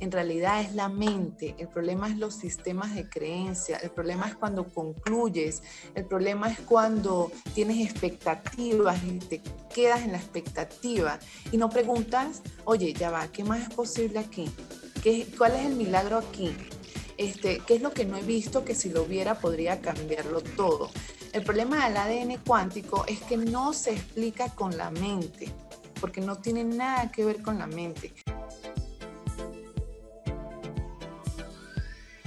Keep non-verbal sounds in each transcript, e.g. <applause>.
en realidad es la mente, el problema es los sistemas de creencia, el problema es cuando concluyes, el problema es cuando tienes expectativas y te quedas en la expectativa y no preguntas, oye, ya va, ¿qué más es posible aquí? ¿Cuál es el milagro aquí? Este, ¿Qué es lo que no he visto que si lo viera podría cambiarlo todo? El problema del ADN cuántico es que no se explica con la mente, porque no tiene nada que ver con la mente.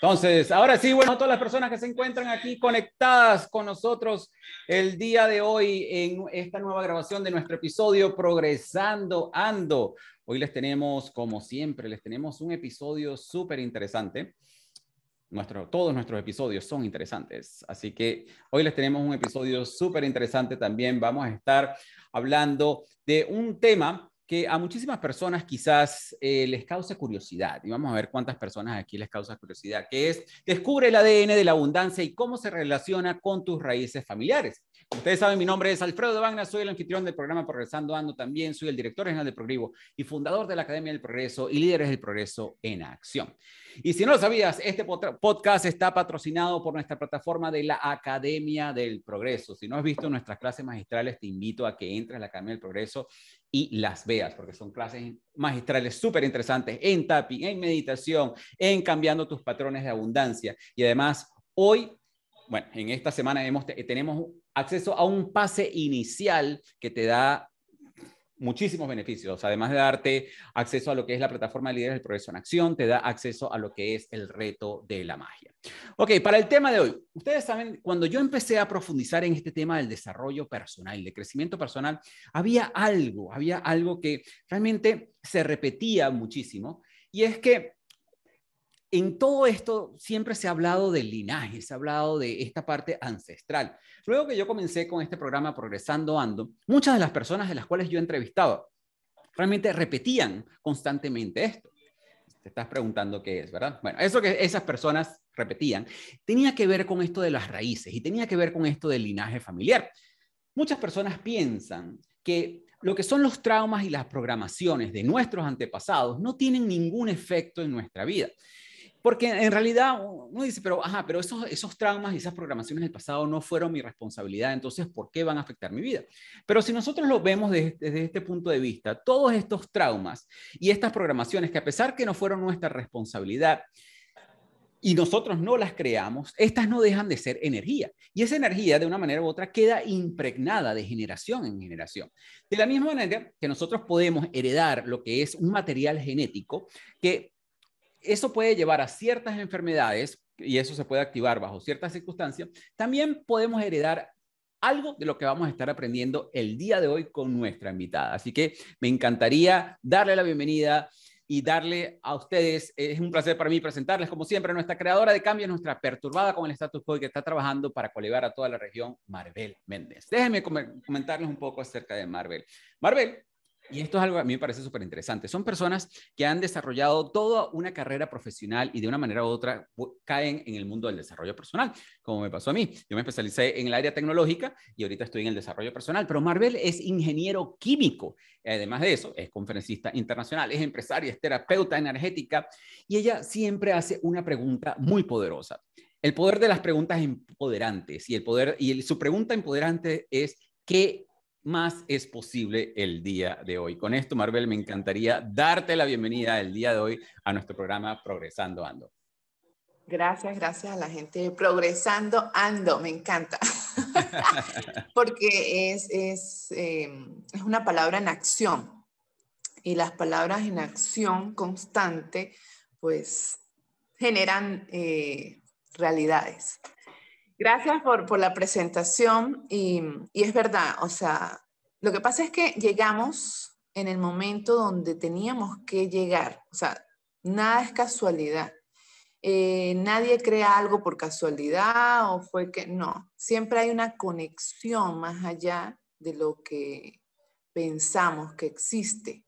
Entonces, ahora sí, bueno, todas las personas que se encuentran aquí conectadas con nosotros el día de hoy en esta nueva grabación de nuestro episodio Progresando Ando. Hoy les tenemos, como siempre, les tenemos un episodio súper interesante. Nuestro, todos nuestros episodios son interesantes, así que hoy les tenemos un episodio súper interesante también. Vamos a estar hablando de un tema que a muchísimas personas quizás eh, les causa curiosidad, y vamos a ver cuántas personas aquí les causa curiosidad, que es, descubre el ADN de la abundancia y cómo se relaciona con tus raíces familiares. Ustedes saben, mi nombre es Alfredo de Vagna, soy el anfitrión del programa Progresando Ando, también soy el director general de Progrivo y fundador de la Academia del Progreso y Líderes del Progreso en Acción. Y si no lo sabías, este podcast está patrocinado por nuestra plataforma de la Academia del Progreso. Si no has visto nuestras clases magistrales, te invito a que entres a la Academia del Progreso y las veas, porque son clases magistrales súper interesantes en tapping, en meditación, en cambiando tus patrones de abundancia. Y además, hoy, bueno, en esta semana hemos, tenemos acceso a un pase inicial que te da muchísimos beneficios, además de darte acceso a lo que es la plataforma de líderes del progreso en acción, te da acceso a lo que es el reto de la magia. Ok, para el tema de hoy, ustedes saben, cuando yo empecé a profundizar en este tema del desarrollo personal, de crecimiento personal, había algo, había algo que realmente se repetía muchísimo, y es que en todo esto siempre se ha hablado del linaje, se ha hablado de esta parte ancestral. Luego que yo comencé con este programa Progresando Ando, muchas de las personas de las cuales yo entrevistaba realmente repetían constantemente esto. Te estás preguntando qué es, ¿verdad? Bueno, eso que esas personas repetían tenía que ver con esto de las raíces y tenía que ver con esto del linaje familiar. Muchas personas piensan que lo que son los traumas y las programaciones de nuestros antepasados no tienen ningún efecto en nuestra vida. Porque en realidad uno dice, pero, ajá, pero esos, esos traumas y esas programaciones del pasado no fueron mi responsabilidad, entonces, ¿por qué van a afectar mi vida? Pero si nosotros lo vemos desde, desde este punto de vista, todos estos traumas y estas programaciones que a pesar que no fueron nuestra responsabilidad, y nosotros no las creamos, estas no dejan de ser energía. Y esa energía, de una manera u otra, queda impregnada de generación en generación. De la misma manera que nosotros podemos heredar lo que es un material genético que eso puede llevar a ciertas enfermedades y eso se puede activar bajo ciertas circunstancias. También podemos heredar algo de lo que vamos a estar aprendiendo el día de hoy con nuestra invitada. Así que me encantaría darle la bienvenida y darle a ustedes, eh, es un placer para mí presentarles como siempre nuestra creadora de cambios, nuestra perturbada con el status quo que está trabajando para colevar a toda la región, Marvel Méndez. Déjenme comentarles un poco acerca de Marvel. Marvel. Y esto es algo que a mí me parece súper interesante. Son personas que han desarrollado toda una carrera profesional y de una manera u otra caen en el mundo del desarrollo personal, como me pasó a mí. Yo me especialicé en el área tecnológica y ahorita estoy en el desarrollo personal, pero Marvel es ingeniero químico. Además de eso, es conferencista internacional, es empresaria, es terapeuta energética y ella siempre hace una pregunta muy poderosa. El poder de las preguntas empoderantes y el poder y su pregunta empoderante es ¿qué más es posible el día de hoy. Con esto, Marvel, me encantaría darte la bienvenida el día de hoy a nuestro programa Progresando Ando. Gracias, gracias a la gente. Progresando Ando, me encanta. <laughs> Porque es, em, es, una palabra en acción. Y las palabras en acción constante, pues, generan eh, realidades. Gracias por, por, la presentación y, y es verdad, o sea, lo que pasa es que llegamos en el momento donde teníamos que llegar, o sea, nada es casualidad. Eh, nadie crea algo por casualidad o fue que no, siempre hay una conexión más allá de lo que pensamos que existe.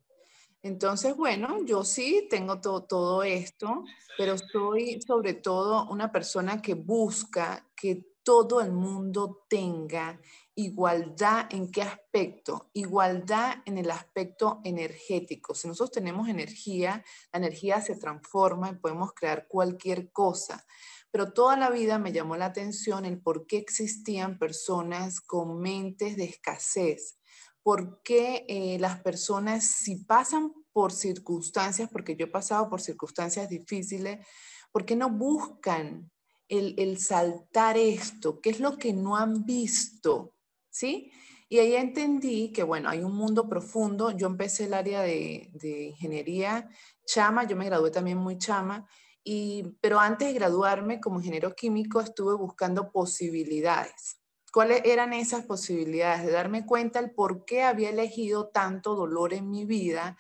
Entonces, bueno, yo sí tengo todo esto, pero soy sobre todo una persona que busca que todo el mundo tenga igualdad en qué aspecto? Igualdad en el aspecto energético. Si nosotros tenemos energía, la energía se transforma y podemos crear cualquier cosa. Pero toda la vida me llamó la atención el por qué existían personas con mentes de escasez. ¿Por qué eh, las personas, si pasan por circunstancias, porque yo he pasado por circunstancias difíciles, ¿por qué no buscan el, saltar esto, qué es lo que no han visto, ¿sí? Y ahí entendí que, bueno, hay un mundo profundo. Yo empecé el área de, de ingeniería chama, yo me gradué también muy chama, y, pero antes de graduarme como ingeniero químico estuve buscando posibilidades. ¿Cuáles eran esas posibilidades? De darme cuenta el por qué había elegido tanto dolor en mi vida,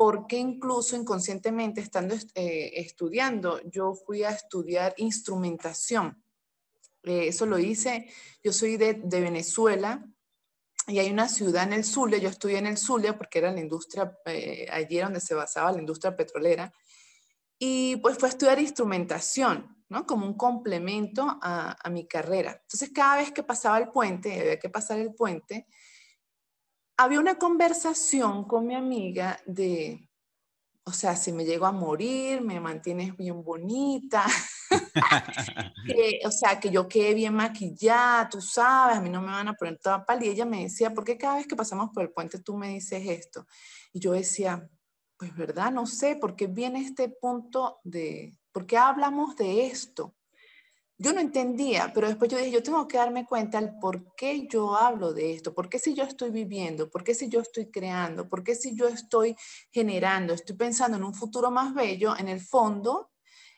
porque incluso inconscientemente estando eh, estudiando, yo fui a estudiar instrumentación. Eh, eso lo hice, yo soy de, Venezuela y hay una ciudad en el Zulia, yo estudié en el Zulia porque era la industria, eh, allí era donde se basaba la industria petrolera, y pues fue a estudiar instrumentación, ¿no? Como un complemento a, a mi carrera. Entonces cada vez que pasaba el puente, había que pasar el puente, había una conversación con mi amiga de, o sea, si me llego a morir, me mantienes bien bonita, <laughs> o sea, que yo quede bien maquillada, tú sabes, a mí no me van a poner toda pal. Y ella me decía, ¿por qué cada vez que pasamos por el puente tú me dices esto? Y yo decía, pues verdad, no sé, ¿por qué viene este punto de, por qué hablamos de esto? yo no entendía, pero después yo dije, yo tengo que darme cuenta el por qué yo hablo de esto, por qué si yo estoy viviendo, por qué si yo estoy creando, por qué si yo estoy generando, estoy pensando en un futuro más bello, en el fondo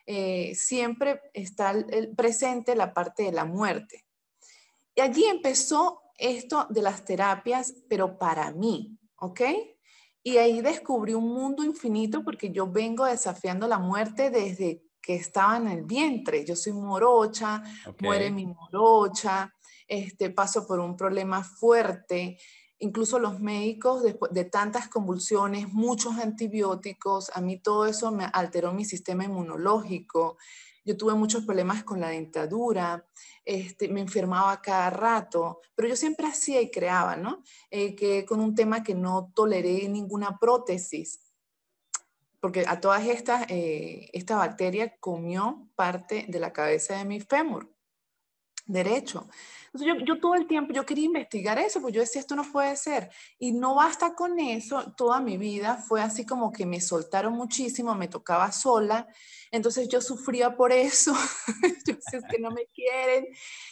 eh, siempre está el, presente la parte de la muerte. Y allí empezó esto de las terapias, pero para mí, ¿ok? Y ahí descubrí un mundo infinito porque yo vengo desafiando la muerte desde que estaba en el vientre. Yo soy morocha, muere mi morocha, este, paso por un problema fuerte. Incluso los médicos, después de tantas convulsiones, muchos antibióticos, a mí todo eso me alteró mi sistema inmunológico. Yo tuve muchos problemas con la dentadura, este, me enfermaba cada rato, pero yo siempre hacía y creaba, ¿no? Eh, que con un tema que no toleré ninguna prótesis porque a todas estas, eh, esta bacteria comió parte de la cabeza de mi fémur derecho. Entonces yo, todo el tiempo, yo quería investigar eso, pues yo decía, esto no puede ser. Y no basta con eso, toda mi vida fue así como que me soltaron muchísimo, me tocaba sola, entonces yo sufría por eso, <laughs> yo decía, que no me quieren.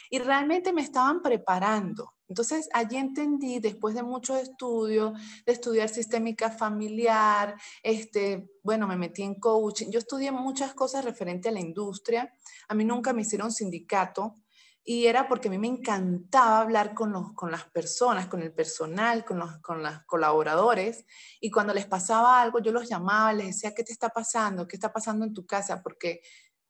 Y realmente me estaban preparando, entonces, allí entendí, después de mucho estudio de estudiar sistémica familiar, este, bueno, me metí en coaching, yo estudié muchas cosas referente a la industria, a mí nunca me hicieron sindicato, y era porque a mí me encantaba hablar con, los, con las personas, con el personal, con los, con los colaboradores, y cuando les pasaba algo, yo los llamaba, les decía, ¿qué te está pasando? ¿Qué está pasando en tu casa? Porque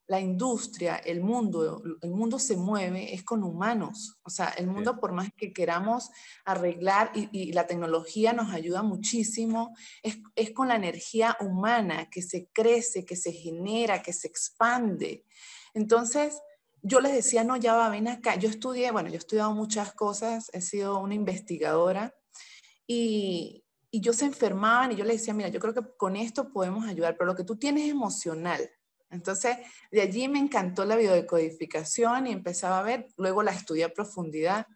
la industria, el mundo, el mundo se mueve, es con humanos. O sea, el mundo, por más que queramos arreglar, y, la tecnología nos ayuda muchísimo, es, con la energía humana que se crece, que se genera, que se expande. Entonces, yo les decía, no, ya va, ven acá. Yo estudié, bueno, yo he estudiado muchas cosas, he sido una investigadora, y, y yo se enfermaban y yo les decía, mira, yo creo que con esto podemos ayudar, pero lo que tú tienes es emocional entonces, de allí me encantó la biodecodificación y empezaba a ver, luego la estudié a profundidad.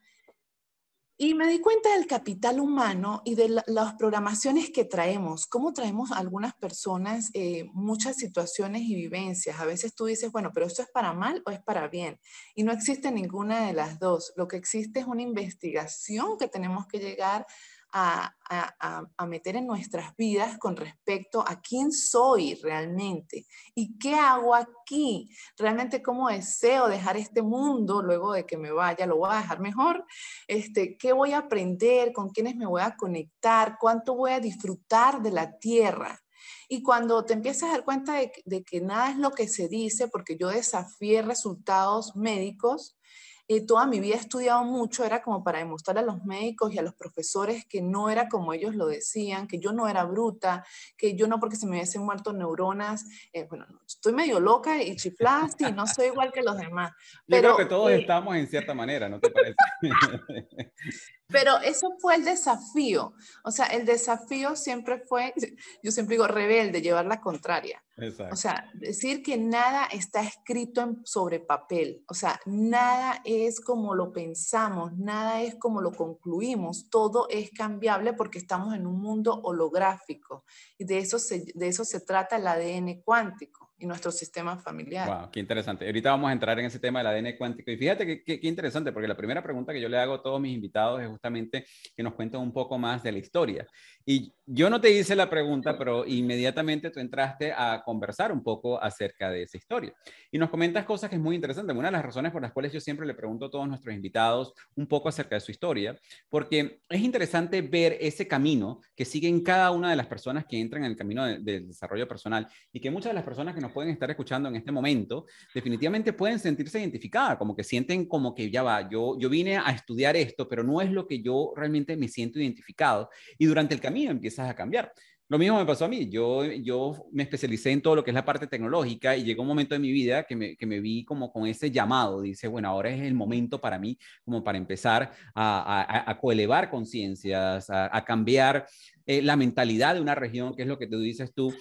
Y me di cuenta del capital humano y de las programaciones que traemos, cómo traemos algunas personas eh, muchas situaciones y vivencias. A veces tú dices, bueno, pero esto es para mal o es para bien. Y no existe ninguna de las dos. Lo que existe es una investigación que tenemos que llegar a, meter en nuestras vidas con respecto a quién soy realmente y qué hago aquí, realmente cómo deseo dejar este mundo luego de que me vaya, lo voy a dejar mejor, este, qué voy a aprender, con quiénes me voy a conectar, cuánto voy a disfrutar de la tierra. Y cuando te empiezas a dar cuenta de, de que nada es lo que se dice, porque yo desafié resultados médicos, toda mi vida he estudiado mucho, era como para demostrar a los médicos y a los profesores que no era como ellos lo decían, que yo no era bruta, que yo no porque se me hubiesen muerto neuronas, eh, bueno, estoy medio loca y chiflaste y no soy igual que los demás. Yo creo que todos eh, estamos en cierta manera, ¿no te parece? <laughs> Pero eso fue el desafío. O sea, el desafío siempre fue, <laughs> yo siempre digo, rebelde, llevar la contraria. O sea, decir que nada está escrito sobre papel. O sea, nada es como lo pensamos, nada es como lo concluimos. Todo es cambiable porque estamos en un mundo holográfico. Y de eso de eso se trata el ADN cuántico y nuestro sistema familiar. Wow, qué interesante. Ahorita vamos a entrar en ese tema del ADN cuántico. Y fíjate qué interesante, porque la primera pregunta que yo le hago a todos mis invitados es justamente que nos cuenten un poco más de la historia. Y yo no te hice la pregunta, pero inmediatamente tú entraste a conversar un poco acerca de esa historia. Y nos comentas cosas que es muy interesante. Una de las razones por las cuales yo siempre le pregunto a todos nuestros invitados un poco acerca de su historia, porque es interesante ver ese camino que siguen cada una de las personas que entran en el camino del desarrollo personal y que muchas de las personas que nos pueden estar escuchando en este momento, definitivamente pueden sentirse identificadas, como que sienten como que ya va, yo, yo vine a estudiar esto, pero no es lo que yo realmente me siento identificado. Y durante el camino empiezas a cambiar. Lo mismo me pasó a mí. Yo, yo me especialicé en todo lo que es la parte tecnológica y llegó un momento de mi vida que me, que me vi como con ese llamado. Dice, bueno, ahora es el momento para mí como para empezar a, a, coelevar conciencias, a, cambiar eh, la mentalidad de una región, que es lo que tú dices tú,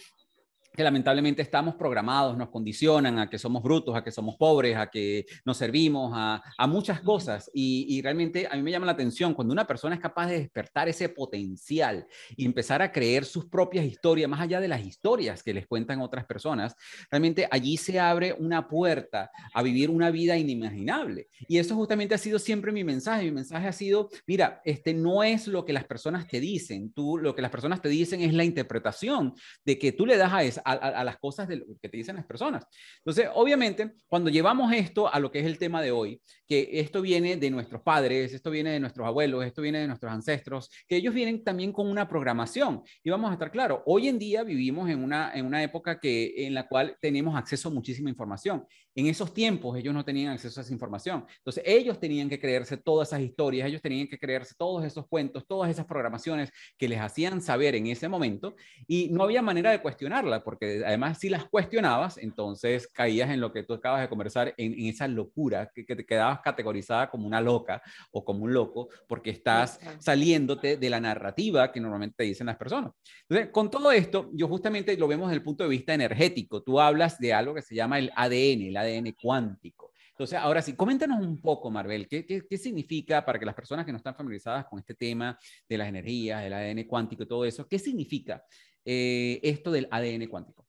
que lamentablemente estamos programados, nos condicionan a que somos brutos, a que somos pobres, a que nos servimos, a, muchas cosas. Y, y, realmente a mí me llama la atención cuando una persona es capaz de despertar ese potencial y empezar a creer sus propias historias, más allá de las historias que les cuentan otras personas, realmente allí se abre una puerta a vivir una vida inimaginable. Y eso justamente ha sido siempre mi mensaje. Mi mensaje ha sido, mira, este no es lo que las personas te dicen, tú lo que las personas te dicen es la interpretación de que tú le das a esa a, las cosas de que te dicen las personas. Entonces, obviamente, cuando llevamos esto a lo que es el tema de hoy, que esto viene de nuestros padres, esto viene de nuestros abuelos, esto viene de nuestros ancestros, que ellos vienen también con una programación. Y vamos a estar claro, hoy en día vivimos en una, en una época que, en la cual tenemos acceso a muchísima información. En esos tiempos ellos no tenían acceso a esa información. Entonces ellos tenían que creerse todas esas historias, ellos tenían que creerse todos esos cuentos, todas esas programaciones que les hacían saber en ese momento y no había manera de cuestionarla, porque además si las cuestionabas, entonces caías en lo que tú acabas de conversar, en, esa locura, que, te quedabas categorizada como una loca o como un loco, porque estás saliéndote de la narrativa que normalmente te dicen las personas. Entonces, con todo esto, yo justamente lo vemos desde el punto de vista energético. Tú hablas de algo que se llama el ADN, el ADN ADN cuántico. Entonces, ahora sí, coméntanos un poco, Marvel, ¿qué, significa para que las personas que no están familiarizadas con este tema de las energías, del ADN cuántico y todo eso, qué significa eh, esto del ADN cuántico?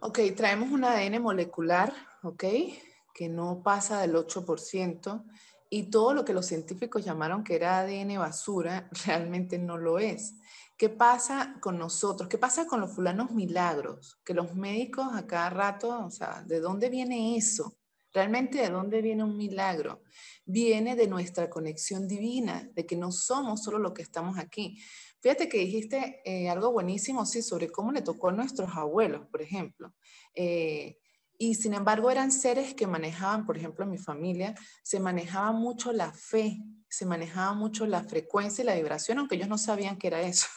Ok, traemos un ADN molecular, ok, que no pasa del 8%, y todo lo que los científicos llamaron que era ADN basura <laughs> realmente no lo es. ¿Qué pasa con nosotros? ¿Qué pasa con los fulanos milagros? Que los médicos a cada rato, o sea, ¿de dónde viene eso? Realmente, ¿de dónde viene un milagro? Viene de nuestra conexión divina, de que no somos solo lo que estamos aquí. Fíjate que dijiste eh, algo buenísimo, sí, sobre cómo le tocó a nuestros abuelos, por ejemplo. Eh, y sin embargo eran seres que manejaban, por ejemplo, en mi familia, se manejaba mucho la fe, se manejaba mucho la frecuencia y la vibración, aunque ellos no sabían que era eso.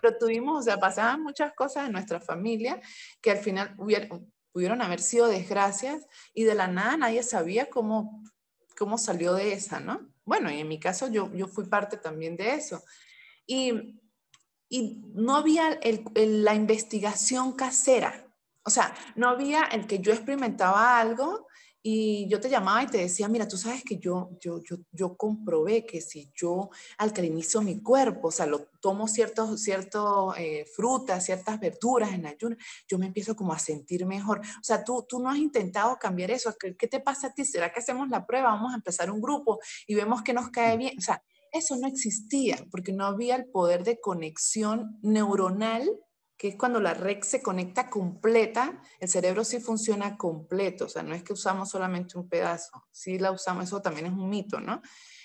Pero tuvimos, o sea, pasaban muchas cosas en nuestra familia que al final pudieron haber sido desgracias y de la nada nadie sabía cómo, cómo salió de esa, ¿no? Bueno, y en mi caso yo, yo fui parte también de eso. Y, no había la investigación casera, o sea, no había el que yo experimentaba algo y yo te llamaba y te decía, mira, tú sabes que yo, yo, yo, yo comprobé que si yo alcalinizo mi cuerpo, o sea, lo, tomo ciertos, ciertos eh, frutas, ciertas verduras en ayuno yo me empiezo como a sentir mejor. O sea, tú, tú no has intentado cambiar eso. ¿Qué, ¿Qué te pasa a ti? ¿Será que hacemos la prueba? Vamos a empezar un grupo y vemos que nos cae bien. O sea, eso no existía porque no había el poder de conexión neuronal que es cuando la red se conecta completa, el cerebro sí funciona completo, o sea, no es que usamos solamente un pedazo, sí la usamos, eso también es un mito, ¿no?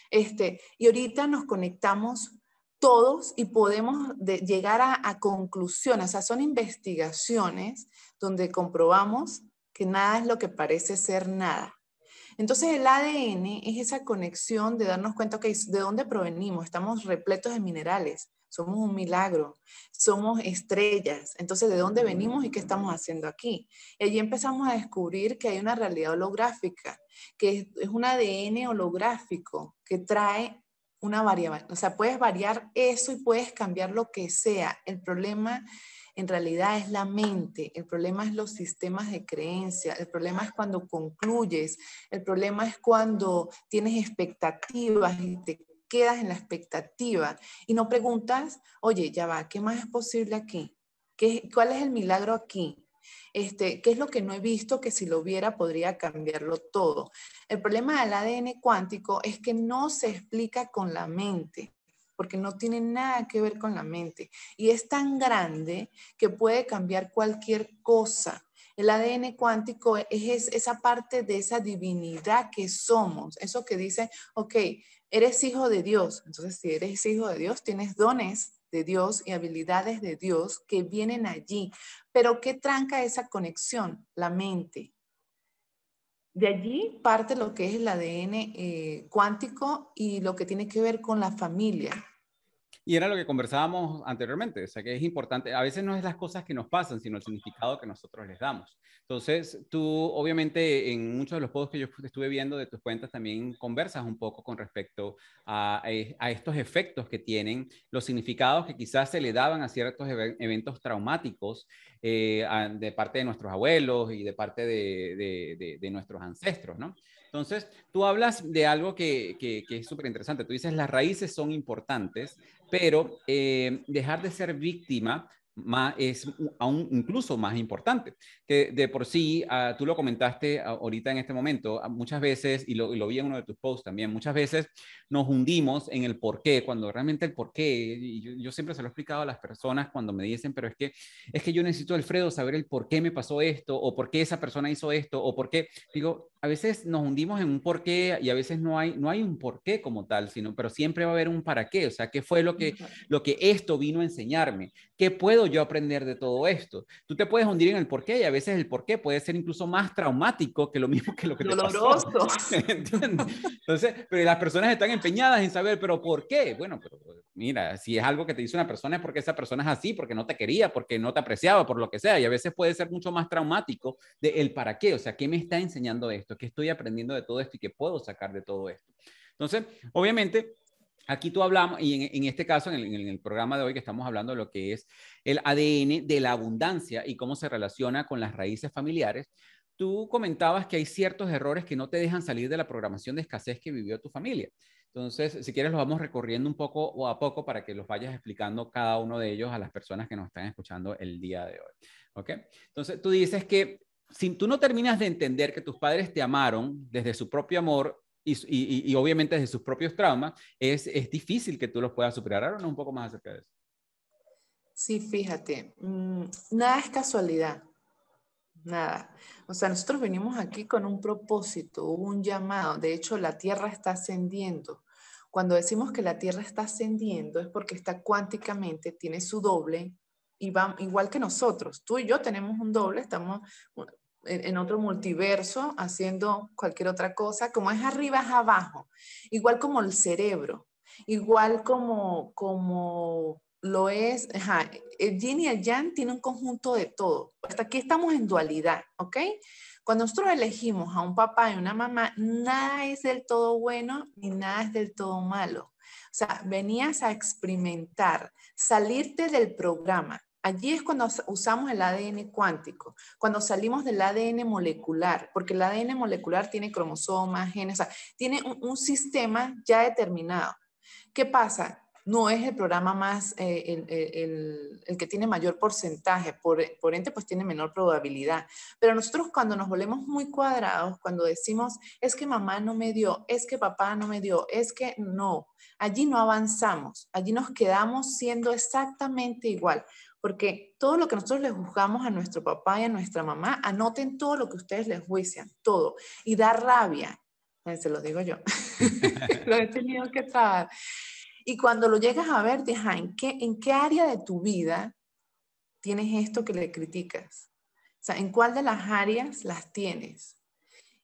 Este, y ahorita nos conectamos todos y podemos llegar a, conclusiones, o sea, son investigaciones donde comprobamos que nada es lo que parece ser nada. Entonces el ADN es esa conexión de darnos cuenta, que ¿de dónde provenimos? Estamos repletos de minerales, somos un milagro, somos estrellas. Entonces, ¿de dónde venimos y qué estamos haciendo aquí? Y allí empezamos a descubrir que hay una realidad holográfica, que es un ADN holográfico que trae una variable. O sea, puedes variar eso y puedes cambiar lo que sea. El problema en realidad es la mente, el problema es los sistemas de creencia, el problema es cuando concluyes, el problema es cuando tienes expectativas y te quedas en la expectativa y no preguntas, oye, ya va, ¿qué más es posible aquí? ¿Qué, ¿Cuál es el milagro aquí? Este, ¿Qué es lo que no he visto que si lo viera podría cambiarlo todo? El problema del ADN cuántico es que no se explica con la mente, porque no tiene nada que ver con la mente. Y es tan grande que puede cambiar cualquier cosa. El ADN cuántico es, esa parte de esa divinidad que somos, eso que dice, ok, Eres hijo de Dios, entonces si eres hijo de Dios, tienes dones de Dios y habilidades de Dios que vienen allí. Pero ¿qué tranca esa conexión? La mente. De allí parte lo que es el ADN eh, cuántico y lo que tiene que ver con la familia. Y era lo que conversábamos anteriormente, o sea que es importante, a veces no es las cosas que nos pasan, sino el significado que nosotros les damos. Entonces, tú obviamente en muchos de los posts que yo estuve viendo de tus cuentas también conversas un poco con respecto eh, a, estos efectos que tienen, los significados que quizás se le daban a ciertos eventos traumáticos eh, de parte de nuestros abuelos y de parte de, de nuestros ancestros, ¿no? Entonces, tú hablas de algo que, es súper interesante. Tú dices, las raíces son importantes, pero eh, dejar de ser víctima es aún incluso más importante. Que de por sí, ah, tú lo comentaste ah, ahorita en este momento, ah, muchas veces, y lo, lo, vi en uno de tus posts también, muchas veces nos hundimos en el por qué, cuando realmente el por qué, yo, siempre se lo he explicado a las personas cuando me dicen, pero es que, es que yo necesito, Alfredo, saber el por qué me pasó esto, o por qué esa persona hizo esto, o por qué, digo, a veces nos hundimos en un por qué y a veces no hay, no hay un por qué como tal, sino, pero siempre va a haber un para qué, o sea, qué fue lo que, lo que esto vino a enseñarme, qué puedo yo aprender de todo esto? Tú te puedes hundir en el porqué y a veces el porqué puede ser incluso más traumático que lo mismo que lo que te pasó. <laughs> Entonces, pero las personas están empeñadas en saber, pero ¿por qué? Bueno, pero mira, si es algo que te dice una persona es porque esa persona es así, porque no te quería, porque no te apreciaba, por lo que sea, y a veces puede ser mucho más traumático de el para qué, o sea, ¿qué me está enseñando esto? ¿Qué estoy aprendiendo de todo esto y qué puedo sacar de todo esto? Entonces, obviamente, Aquí tú hablamos, y en, este caso, en el, programa de hoy que estamos hablando de lo que es el ADN de la abundancia y cómo se relaciona con las raíces familiares, tú comentabas que hay ciertos errores que no te dejan salir de la programación de escasez que vivió tu familia. Entonces, si quieres, los vamos recorriendo un poco o a poco para que los vayas explicando cada uno de ellos a las personas que nos están escuchando el día de hoy. ¿Ok? Entonces, tú dices que si tú no terminas de entender que tus padres te amaron desde su propio amor, y, obviamente desde sus propios traumas, es, es difícil que tú los puedas superar. Ahora un poco más acerca de eso. Sí, fíjate, mm, nada es casualidad, nada. O sea, nosotros venimos aquí con un propósito, un llamado. De hecho, la Tierra está ascendiendo. Cuando decimos que la Tierra está ascendiendo es porque está cuánticamente, tiene su doble, y va, igual que nosotros. Tú y yo tenemos un doble, estamos en otro multiverso, haciendo cualquier otra cosa, como es arriba es abajo, igual como el cerebro, igual como, como lo es, ajá, el y el yang tiene un conjunto de todo. Hasta aquí estamos en dualidad, ¿ok? Cuando nosotros elegimos a un papá y una mamá, nada es del todo bueno ni nada es del todo malo. O sea, venías a experimentar, salirte del programa, Allí es cuando usamos el ADN cuántico, cuando salimos del ADN molecular, porque el ADN molecular tiene cromosomas, genes, o sea, tiene un, sistema ya determinado. ¿Qué pasa? No es el programa más, eh, el, que tiene mayor porcentaje, por, por pues tiene menor probabilidad. Pero nosotros cuando nos volvemos muy cuadrados, cuando decimos, es que mamá no me dio, es que papá no me dio, es que no, allí no avanzamos, allí nos quedamos siendo exactamente igual porque todo lo que nosotros les juzgamos a nuestro papá y a nuestra mamá, anoten todo lo que ustedes les juician, todo, y da rabia, se lo digo yo, <laughs> lo he tenido que trabajar. Y cuando lo llegas a ver, te ¿en ¿en qué área de tu vida tienes esto que le criticas? O sea, ¿en cuál de las áreas las tienes?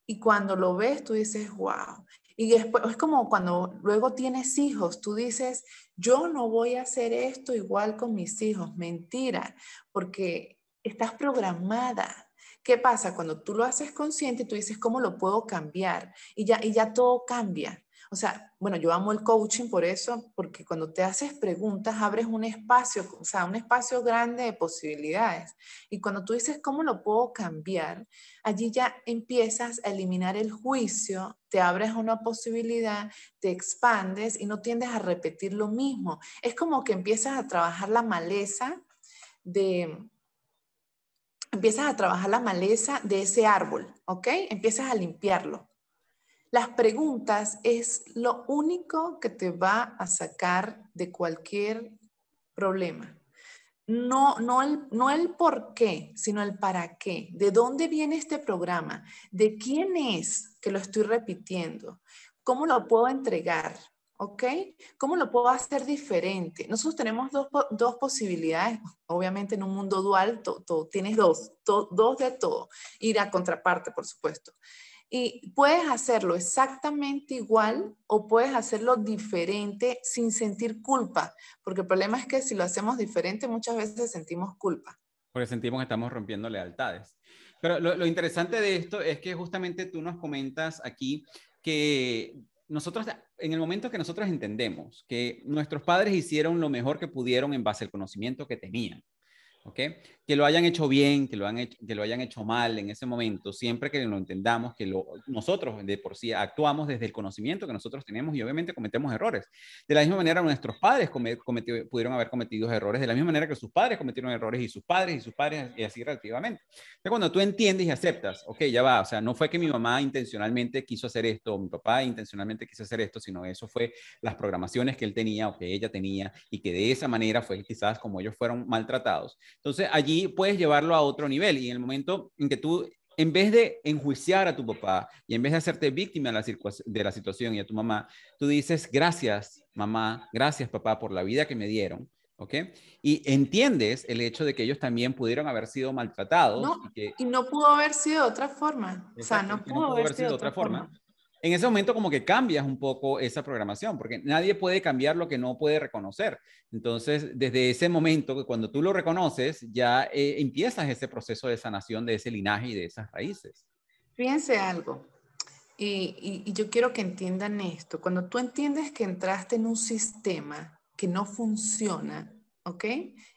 Y cuando lo ves, tú dices, wow. Y después es como cuando luego tienes hijos, tú dices, yo no voy a hacer esto igual con mis hijos, mentira, porque estás programada. ¿Qué pasa? Cuando tú lo haces consciente, tú dices, ¿cómo lo puedo cambiar? Y ya, y ya todo cambia. O sea, bueno, yo amo el coaching por eso, porque cuando te haces preguntas abres un espacio, o sea, un espacio grande de posibilidades. Y cuando tú dices, ¿cómo lo puedo cambiar? Allí ya empiezas a eliminar el juicio, te abres una posibilidad, te expandes y no tiendes a repetir lo mismo. Es como que empiezas a trabajar la maleza de, empiezas a trabajar la maleza de ese árbol, ¿ok? Empiezas a limpiarlo. Las preguntas es lo único que te va a sacar de cualquier problema. No, no, el, no el por qué, sino el para qué. ¿De dónde viene este programa? ¿De quién es que lo estoy repitiendo? ¿Cómo lo puedo entregar? ¿Ok? ¿Cómo lo puedo hacer diferente? Nosotros tenemos dos, dos posibilidades, obviamente en un mundo dual, to, tienes dos, dos de todo, ir a contraparte, por supuesto. Y puedes hacerlo exactamente igual o puedes hacerlo diferente sin sentir culpa, porque el problema es que si lo hacemos diferente muchas veces sentimos culpa. Porque sentimos que estamos rompiendo lealtades. Pero lo, interesante de esto es que justamente tú nos comentas aquí que nosotros, en el momento que nosotros entendemos que nuestros padres hicieron lo mejor que pudieron en base al conocimiento que tenían, que lo hayan hecho bien, que lo, han lo hayan hecho mal en ese momento, siempre que lo entendamos, que nosotros de por sí actuamos desde el conocimiento que nosotros tenemos y obviamente cometemos errores. De la misma manera, nuestros padres pudieron haber cometido errores, de la misma manera que sus padres cometieron errores y sus padres y sus padres y así relativamente. Pero cuando tú entiendes y aceptas, ok, ya va, o sea, no fue que mi mamá intencionalmente quiso hacer esto, o mi papá intencionalmente quiso hacer esto, sino eso fue las programaciones que él tenía o que ella tenía y que de esa manera fue quizás como ellos fueron maltratados entonces allí puedes llevarlo a otro nivel y en el momento en que tú, en vez de enjuiciar a tu papá y en vez de hacerte víctima de la situación y a tu mamá, tú dices, gracias mamá, gracias papá por la vida que me dieron. ¿Ok? Y entiendes el hecho de que ellos también pudieron haber sido maltratados. y, no pudo haber sido de otra forma. o sea, no pudo, haber sido de otra, forma en ese momento como que cambias un poco esa programación, porque nadie puede cambiar lo que no puede reconocer. Entonces, desde ese momento, cuando tú lo reconoces, ya eh, empiezas ese proceso de sanación de ese linaje y de esas raíces. Fíjense algo, y, yo quiero que entiendan esto. Cuando tú entiendes que entraste en un sistema que no funciona, ¿ok?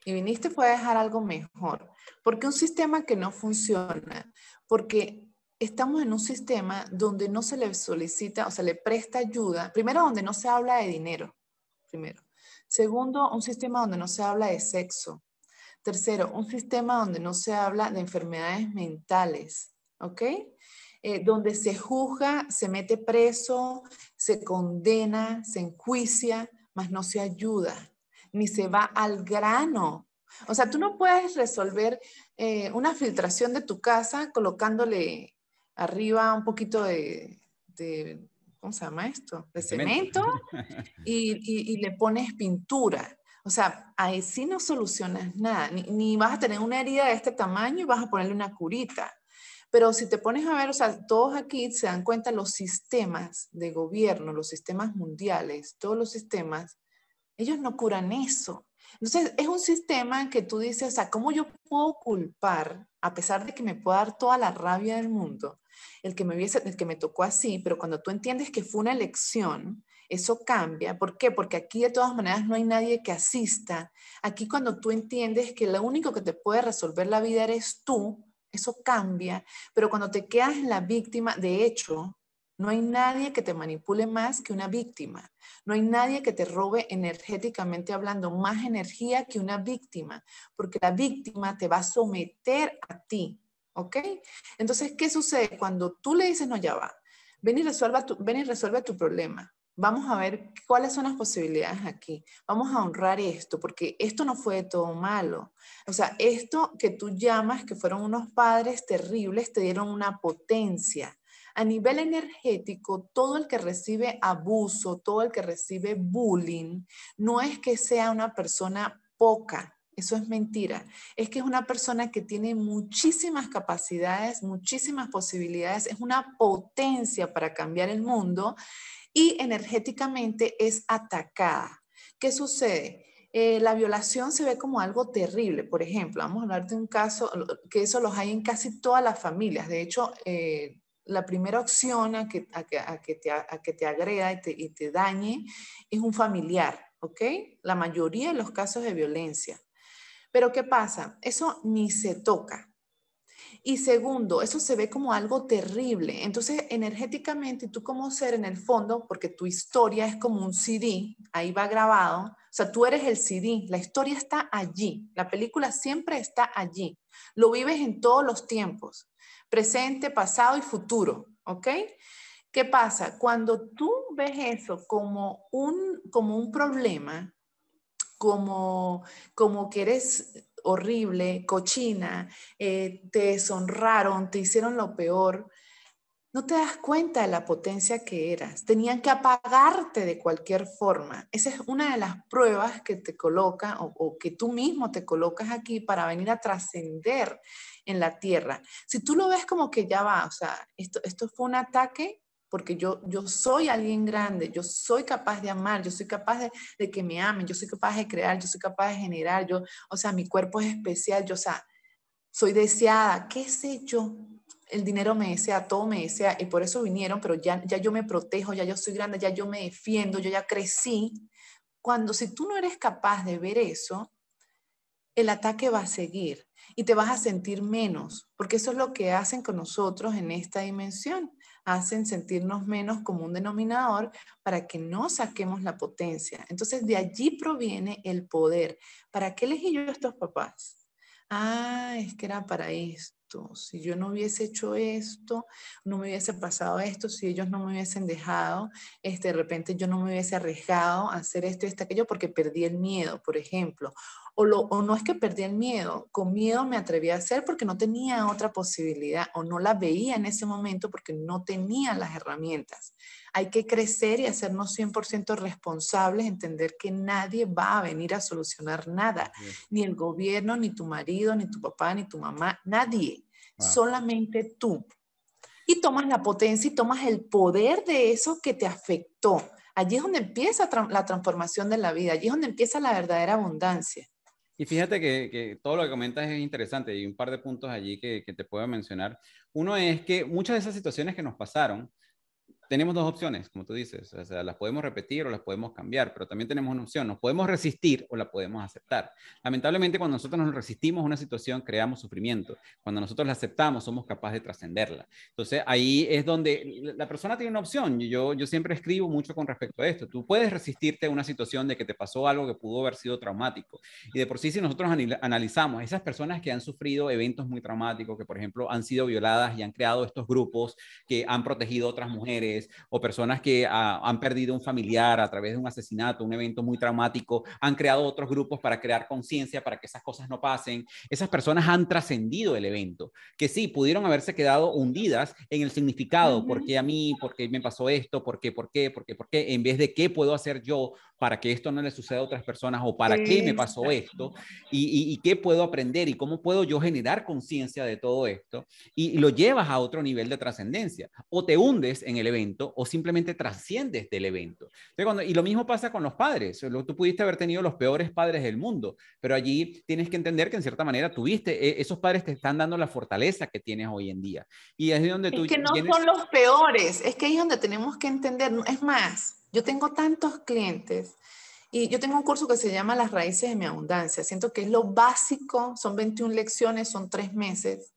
Y viniste fue a dejar algo mejor. porque un sistema que no funciona? Porque estamos en un sistema donde no se le solicita o sea, le presta ayuda, primero donde no se habla de dinero, primero. Segundo, un sistema donde no se habla de sexo. Tercero, un sistema donde no se habla de enfermedades mentales, ¿ok? Eh, donde se juzga, se mete preso, se condena, se enjuicia, mas no se ayuda, ni se va al grano o sea, tú no puedes resolver eh, una filtración de tu casa colocándole arriba un poquito de, ¿cómo se llama esto? De cemento, <laughs> y, le pones pintura. O sea, ahí sí no solucionas nada, ni, ni, vas a tener una herida de este tamaño y vas a ponerle una curita. Pero si te pones a ver, o sea, todos aquí se dan cuenta los sistemas de gobierno, los sistemas mundiales, todos los sistemas, ellos no curan eso. Entonces, es un sistema que tú dices, o sea, ¿cómo yo puedo culpar, a pesar de que me pueda dar toda la rabia del mundo, el que me, el que me tocó así, pero cuando tú entiendes que fue una elección, eso cambia. ¿Por qué? Porque aquí de todas maneras no hay nadie que asista. Aquí cuando tú entiendes que lo único que te puede resolver la vida eres tú, eso cambia. Pero cuando te quedas la víctima, de hecho, no hay nadie que te manipule más que una víctima. No hay nadie que te robe energéticamente hablando más energía que una víctima, porque la víctima te va a someter a ti. ¿Ok? Entonces, ¿qué sucede cuando tú le dices, no, ya va? Ven y, tu, ven y resuelve tu problema. Vamos a ver cuáles son las posibilidades aquí. Vamos a honrar esto, porque esto no fue todo malo. O sea, esto que tú llamas que fueron unos padres terribles, te dieron una potencia a nivel energético, todo el que recibe abuso, todo el que recibe bullying, no es que sea una persona poca, eso es mentira. Es que es una persona que tiene muchísimas capacidades, muchísimas posibilidades, es una potencia para cambiar el mundo y energéticamente es atacada. ¿Qué sucede? Eh, la violación se ve como algo terrible. Por ejemplo, vamos a hablar de un caso que eso los hay en casi todas las familias. De hecho, eh, la primera opción a que, que, te, a agrega y te, y te dañe es un familiar, ¿ok? La mayoría de los casos de violencia. Pero ¿qué pasa? Eso ni se toca. Y segundo, eso se ve como algo terrible. Entonces, energéticamente, tú como ser en el fondo, porque tu historia es como un CD, ahí va grabado, o sea, tú eres el CD, la historia está allí, la película siempre está allí, lo vives en todos los tiempos presente, pasado y futuro, ¿ok? ¿Qué pasa? Cuando tú ves eso como un, como un problema, como, como que eres horrible, cochina, eh, te deshonraron, te hicieron lo peor, no te das cuenta de la potencia que eras. Tenían que apagarte de cualquier forma. Esa es una de las pruebas que te coloca o, o que tú mismo te colocas aquí para venir a trascender en la tierra. Si tú lo ves como que ya va, o sea, esto, esto fue un ataque porque yo, yo soy alguien grande, yo soy capaz de amar, yo soy capaz de, que me amen, yo soy capaz de crear, yo soy capaz de generar, yo, o sea, mi cuerpo es especial, yo, o sea, soy deseada, qué sé yo, el dinero me desea, todo me desea, y por eso vinieron, pero ya, ya yo me protejo, ya yo soy grande, ya yo me defiendo, yo ya crecí. Cuando si tú no eres capaz de ver eso, el ataque va a seguir y te vas a sentir menos, porque eso es lo que hacen con nosotros en esta dimensión. Hacen sentirnos menos como un denominador para que no saquemos la potencia. Entonces de allí proviene el poder. ¿Para qué elegí yo a estos papás? Ah, es que era para eso si yo no hubiese hecho esto, no me hubiese pasado esto, si ellos no me hubiesen dejado, este, de repente yo no me hubiese arriesgado a hacer esto y aquello, porque perdí el miedo, por ejemplo. O, lo, o no es que perdí el miedo, con miedo me atreví a hacer porque no tenía otra posibilidad o no la veía en ese momento porque no tenía las herramientas. Hay que crecer y hacernos 100% responsables, entender que nadie va a venir a solucionar nada, ni el gobierno, ni tu marido, ni tu papá, ni tu mamá, nadie, solamente tú. Y tomas la potencia y tomas el poder de eso que te afectó. Allí es donde empieza la transformación de la vida, allí es donde empieza la verdadera abundancia. Y fíjate que, todo lo que comentas es interesante y un par de puntos allí que, que, te puedo mencionar. Uno es que muchas de esas situaciones que nos pasaron tenemos dos opciones, como tú dices, o sea, las podemos repetir o las podemos cambiar, pero también tenemos una opción, nos podemos resistir o la podemos aceptar. Lamentablemente, cuando nosotros nos resistimos a una situación, creamos sufrimiento. Cuando nosotros la aceptamos, somos capaces de trascenderla. Entonces, ahí es donde la persona tiene una opción. Yo, yo siempre escribo mucho con respecto a esto. Tú puedes resistirte a una situación de que te pasó algo que pudo haber sido traumático. Y de por sí, si nosotros analizamos esas personas que han sufrido eventos muy traumáticos, que por ejemplo han sido violadas y han creado estos grupos que han protegido a otras mujeres, o personas que han perdido un familiar a través de un asesinato, un evento muy traumático, han creado otros grupos para crear conciencia, para que esas cosas no pasen. Esas personas han trascendido el evento, que sí, pudieron haberse quedado hundidas en el significado, ¿por qué a mí? ¿Por qué me pasó esto? ¿Por qué? ¿Por qué? ¿Por qué? ¿Por qué? En vez de qué puedo hacer yo para que esto no le suceda a otras personas o para qué me pasó esto y qué puedo aprender y cómo puedo yo generar conciencia de todo esto y lo llevas a otro nivel de trascendencia o te hundes en el evento o simplemente trasciendes del evento. cuando, y lo mismo pasa con los padres. Tú pudiste haber tenido los peores padres del mundo, pero allí tienes que entender que en cierta manera tuviste, e, esos padres te están dando la fortaleza que tienes hoy en día. Y es donde tú... Es que no son los peores, es que ahí es donde tenemos que entender. Es más, yo tengo tantos clientes. Y yo tengo un curso que se llama Las raíces de mi abundancia. Siento que es lo básico, son 21 lecciones, son tres meses.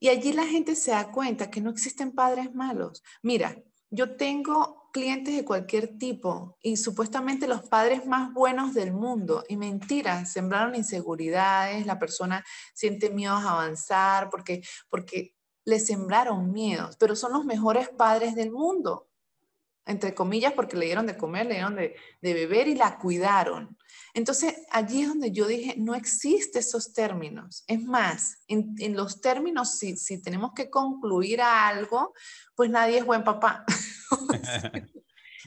Y allí la gente se da cuenta que no existen padres malos. Mira, yo tengo clientes de cualquier tipo y supuestamente los padres más buenos del mundo y mentiras, sembraron inseguridades, la persona siente miedos a avanzar porque, porque le sembraron miedos, pero son los mejores padres del mundo entre comillas, porque le dieron de comer, le dieron de, beber y la cuidaron. Entonces, allí es donde yo dije, no existen esos términos. Es más, en, los términos, si, tenemos que concluir algo, pues nadie es buen papá. <laughs>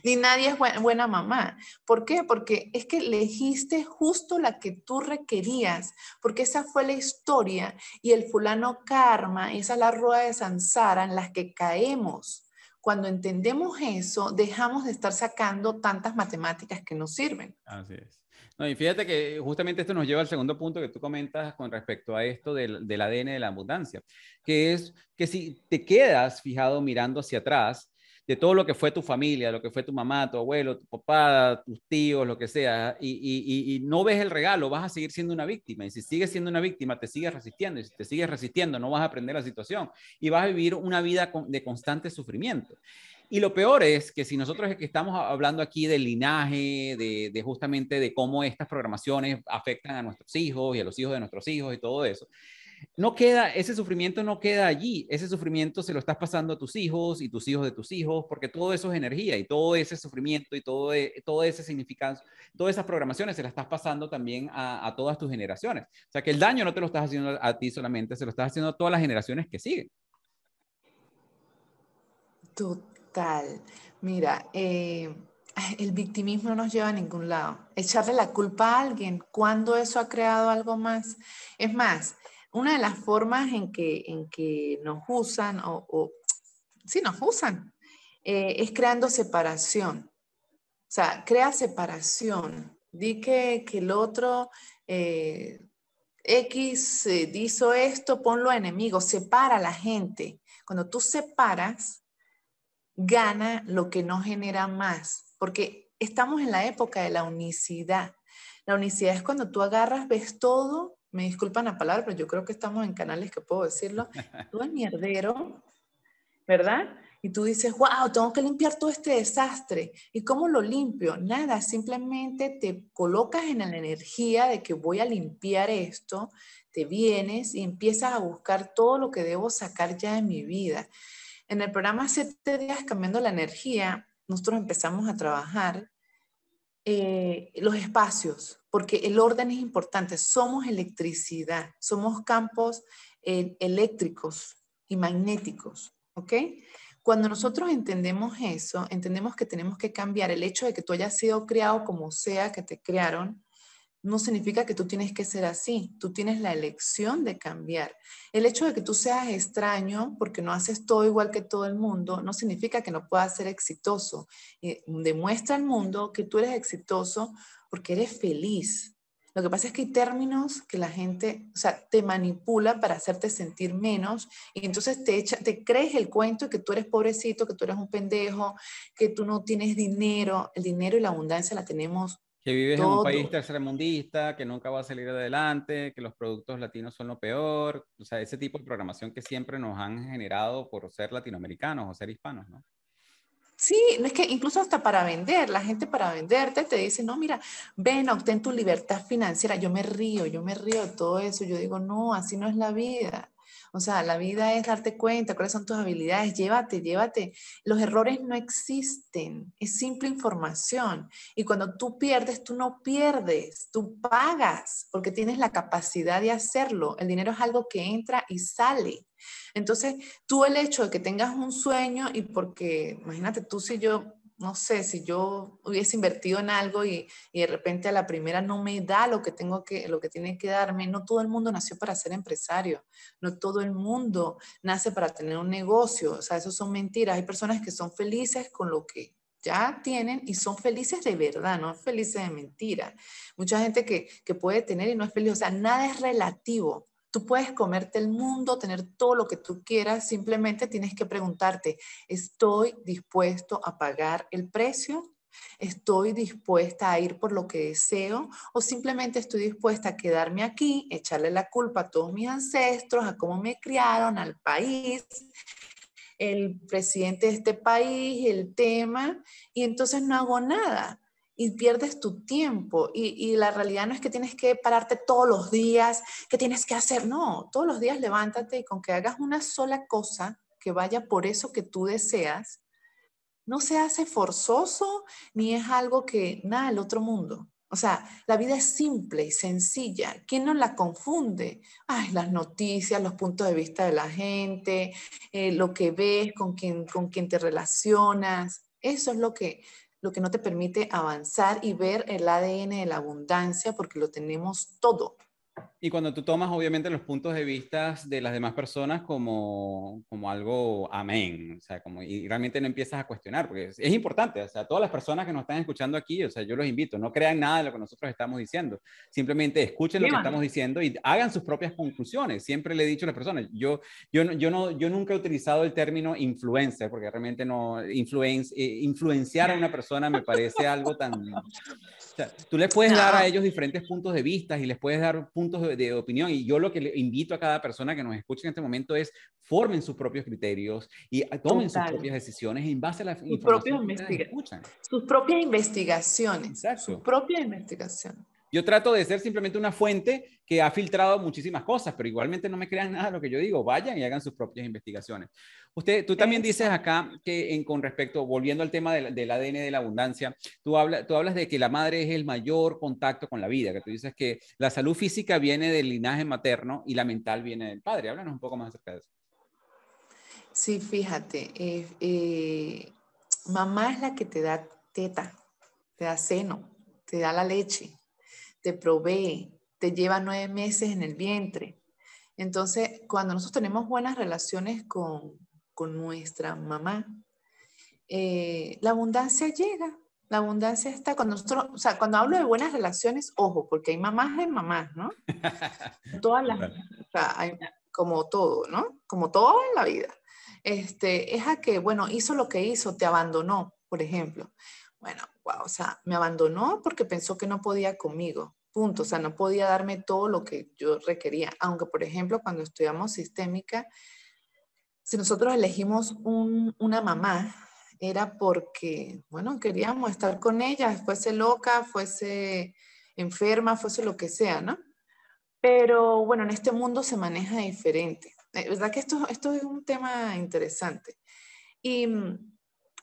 Ni nadie es buena mamá. ¿Por qué? Porque es que elegiste justo la que tú requerías, porque esa fue la historia y el fulano karma, esa es la rueda de Sansara en la que caemos cuando entendemos eso, dejamos de estar sacando tantas matemáticas que nos sirven. Así es. y fíjate que eh, justamente esto nos lleva al segundo punto que tú comentas con respecto a esto del, del ADN de la abundancia, que es que si te quedas fijado mirando hacia atrás, de todo lo que fue tu familia, lo que fue tu mamá, tu abuelo, tu papá, tus tíos, lo que sea, y, no ves el regalo, vas a seguir siendo una víctima. Y si sigues siendo una víctima, te sigues resistiendo. Y si te sigues resistiendo, no vas a aprender la situación y vas a vivir una vida de constante sufrimiento. Y lo peor es que si nosotros que estamos hablando aquí del linaje, de, de justamente de cómo estas programaciones afectan a nuestros hijos y a los hijos de nuestros hijos y todo eso, no queda, ese sufrimiento no queda allí, ese sufrimiento se lo estás pasando a tus hijos y tus hijos de tus hijos, porque todo eso es energía y todo ese sufrimiento y todo, e, todo ese significado, todas esas programaciones se las estás pasando también a, todas tus generaciones. O sea que el daño no te lo estás haciendo a ti solamente, se lo estás haciendo a todas las generaciones que siguen. Total. Mira, eh, <laughs> el victimismo no nos lleva a ningún lado. Echarle la culpa a alguien cuando eso ha creado algo más. Es más, una de las formas en que, en que nos usan, o, o sí, nos usan, eh, es creando separación. O sea, crea separación. Di que, el otro eh, X eh, hizo esto, ponlo enemigo, separa a la gente. Cuando tú separas, gana lo que no genera más, porque estamos en la época de la unicidad. La unicidad es cuando tú agarras, ves todo me disculpan la palabra, pero yo creo que estamos en canales que puedo decirlo, <laughs> todo el mierdero, ¿verdad? Y tú dices, wow, tengo que limpiar todo este desastre. ¿Y cómo lo limpio? Nada, simplemente te colocas en la energía de que voy a limpiar esto, te vienes y empiezas a buscar todo lo que debo sacar ya de mi vida. En el programa Siete Días Cambiando la Energía, nosotros empezamos a trabajar eh, los espacios, porque el orden es importante. Somos electricidad, somos campos eh, eléctricos y magnéticos, ¿ok? Cuando nosotros entendemos eso, entendemos que tenemos que cambiar el hecho de que tú hayas sido creado como sea que te crearon, no significa que tú tienes que ser así. Tú tienes la elección de cambiar. El hecho de que tú seas extraño porque no haces todo igual que todo el mundo no significa que no puedas ser exitoso. Eh, demuestra al mundo que tú eres exitoso porque eres feliz. Lo que pasa es que hay términos que la gente, o sea, te manipula para hacerte sentir menos y entonces te, te crees el cuento de que tú eres pobrecito, que tú eres un pendejo, que tú no tienes dinero. El dinero y la abundancia la tenemos que vives en un país tercermundista, que nunca va a salir adelante, que los productos latinos son lo peor. O sea, ese tipo de programación que siempre nos han generado por ser latinoamericanos o ser hispanos, ¿no? Sí, es que incluso hasta para vender, la gente para venderte te dice, no, mira, ven, obtén tu libertad financiera. Yo me río, yo me río de todo eso. Yo digo, no, así no es la vida. O sea, la vida es darte cuenta cuáles son tus habilidades, llévate, llévate. Los errores no existen, es simple información. Y cuando tú pierdes, tú no pierdes, tú pagas porque tienes la capacidad de hacerlo. El dinero es algo que entra y sale. Entonces, tú el hecho de que tengas un sueño y porque, imagínate tú si yo no sé, si yo hubiese invertido en algo y, de repente a la primera no me da lo que tengo que, lo que tiene que darme, no todo el mundo nació para ser empresario, no todo el mundo nace para tener un negocio, o sea, eso son mentiras. Hay personas que son felices con lo que ya tienen y son felices de verdad, no felices de mentira. Mucha gente que, que puede tener y no es feliz, o sea, nada es relativo. Tú puedes comerte el mundo, tener todo lo que tú quieras, simplemente tienes que preguntarte, ¿estoy dispuesto a pagar el precio? ¿Estoy dispuesta a ir por lo que deseo o simplemente estoy dispuesta a quedarme aquí, echarle la culpa a todos mis ancestros, a cómo me criaron, al país, el presidente de este país, el tema, y entonces no hago nada? y pierdes tu tiempo. Y, la realidad no es que tienes que pararte todos los días, que tienes que hacer, no, todos los días levántate y con que hagas una sola cosa que vaya por eso que tú deseas, no se hace forzoso ni es algo que nada el otro mundo. O sea, la vida es simple y sencilla. ¿Quién no la confunde? Ay, las noticias, los puntos de vista de la gente, eh, lo que ves, con quien con quién te relacionas. Eso es lo que lo que no te permite avanzar y ver el ADN de la abundancia porque lo tenemos todo. Y cuando tú tomas, obviamente, los puntos de vista de las demás personas como, como algo amén, o sea, como, y realmente no empiezas a cuestionar, porque es, importante, o sea, todas las personas que nos están escuchando aquí, o sea, yo los invito, no crean nada de lo que nosotros estamos diciendo, simplemente escuchen lo que estamos diciendo y hagan sus propias conclusiones. Siempre le he dicho a las personas, yo, yo, yo, no, yo nunca he utilizado el término influencer, porque realmente no, influence, eh, influenciar a una persona me parece algo tan... O sea, tú le puedes dar a ellos diferentes puntos de vista y les puedes dar puntos de de, opinión y yo lo que le invito a cada persona que nos escuche en este momento es formen sus propios criterios y tomen sus propias decisiones en base a la que Sus propias investigaciones. Sus propias investigaciones. Yo trato de ser simplemente una fuente que ha filtrado muchísimas cosas, pero igualmente no me crean nada lo que yo digo. Vayan y hagan sus propias investigaciones. Usted, tú también dices acá que en, con respecto, volviendo al tema del, ADN de la abundancia, tú, hablas de que la madre es el mayor contacto con la vida, que tú dices que la salud física viene del linaje materno y la mental viene del padre. Háblanos un poco más acerca de eso. Sí, fíjate, eh, eh, mamá es la que te da teta, te da seno, te da la leche te provee, te lleva nueve meses en el vientre. Entonces, cuando nosotros tenemos buenas relaciones con, con nuestra mamá, eh, la abundancia llega. La abundancia está cuando nosotros, o sea, cuando hablo de buenas relaciones, ojo, porque hay mamás de mamás, ¿no? <laughs> Todas las, o sea, hay, como todo, ¿no? Como todo en la vida. Este, es a que, bueno, hizo lo que hizo, te abandonó, por ejemplo. Bueno, o sea, me abandonó porque pensó que no podía conmigo, punto, o sea, no podía darme todo lo que yo requería, aunque por ejemplo cuando estudiamos sistémica, si nosotros elegimos una mamá, era porque, bueno, queríamos estar con ella, fuese loca, fuese enferma, fuese lo que sea, ¿no? Pero bueno, en este mundo se maneja diferente. Es eh, verdad que esto, esto es un tema interesante. Y mm,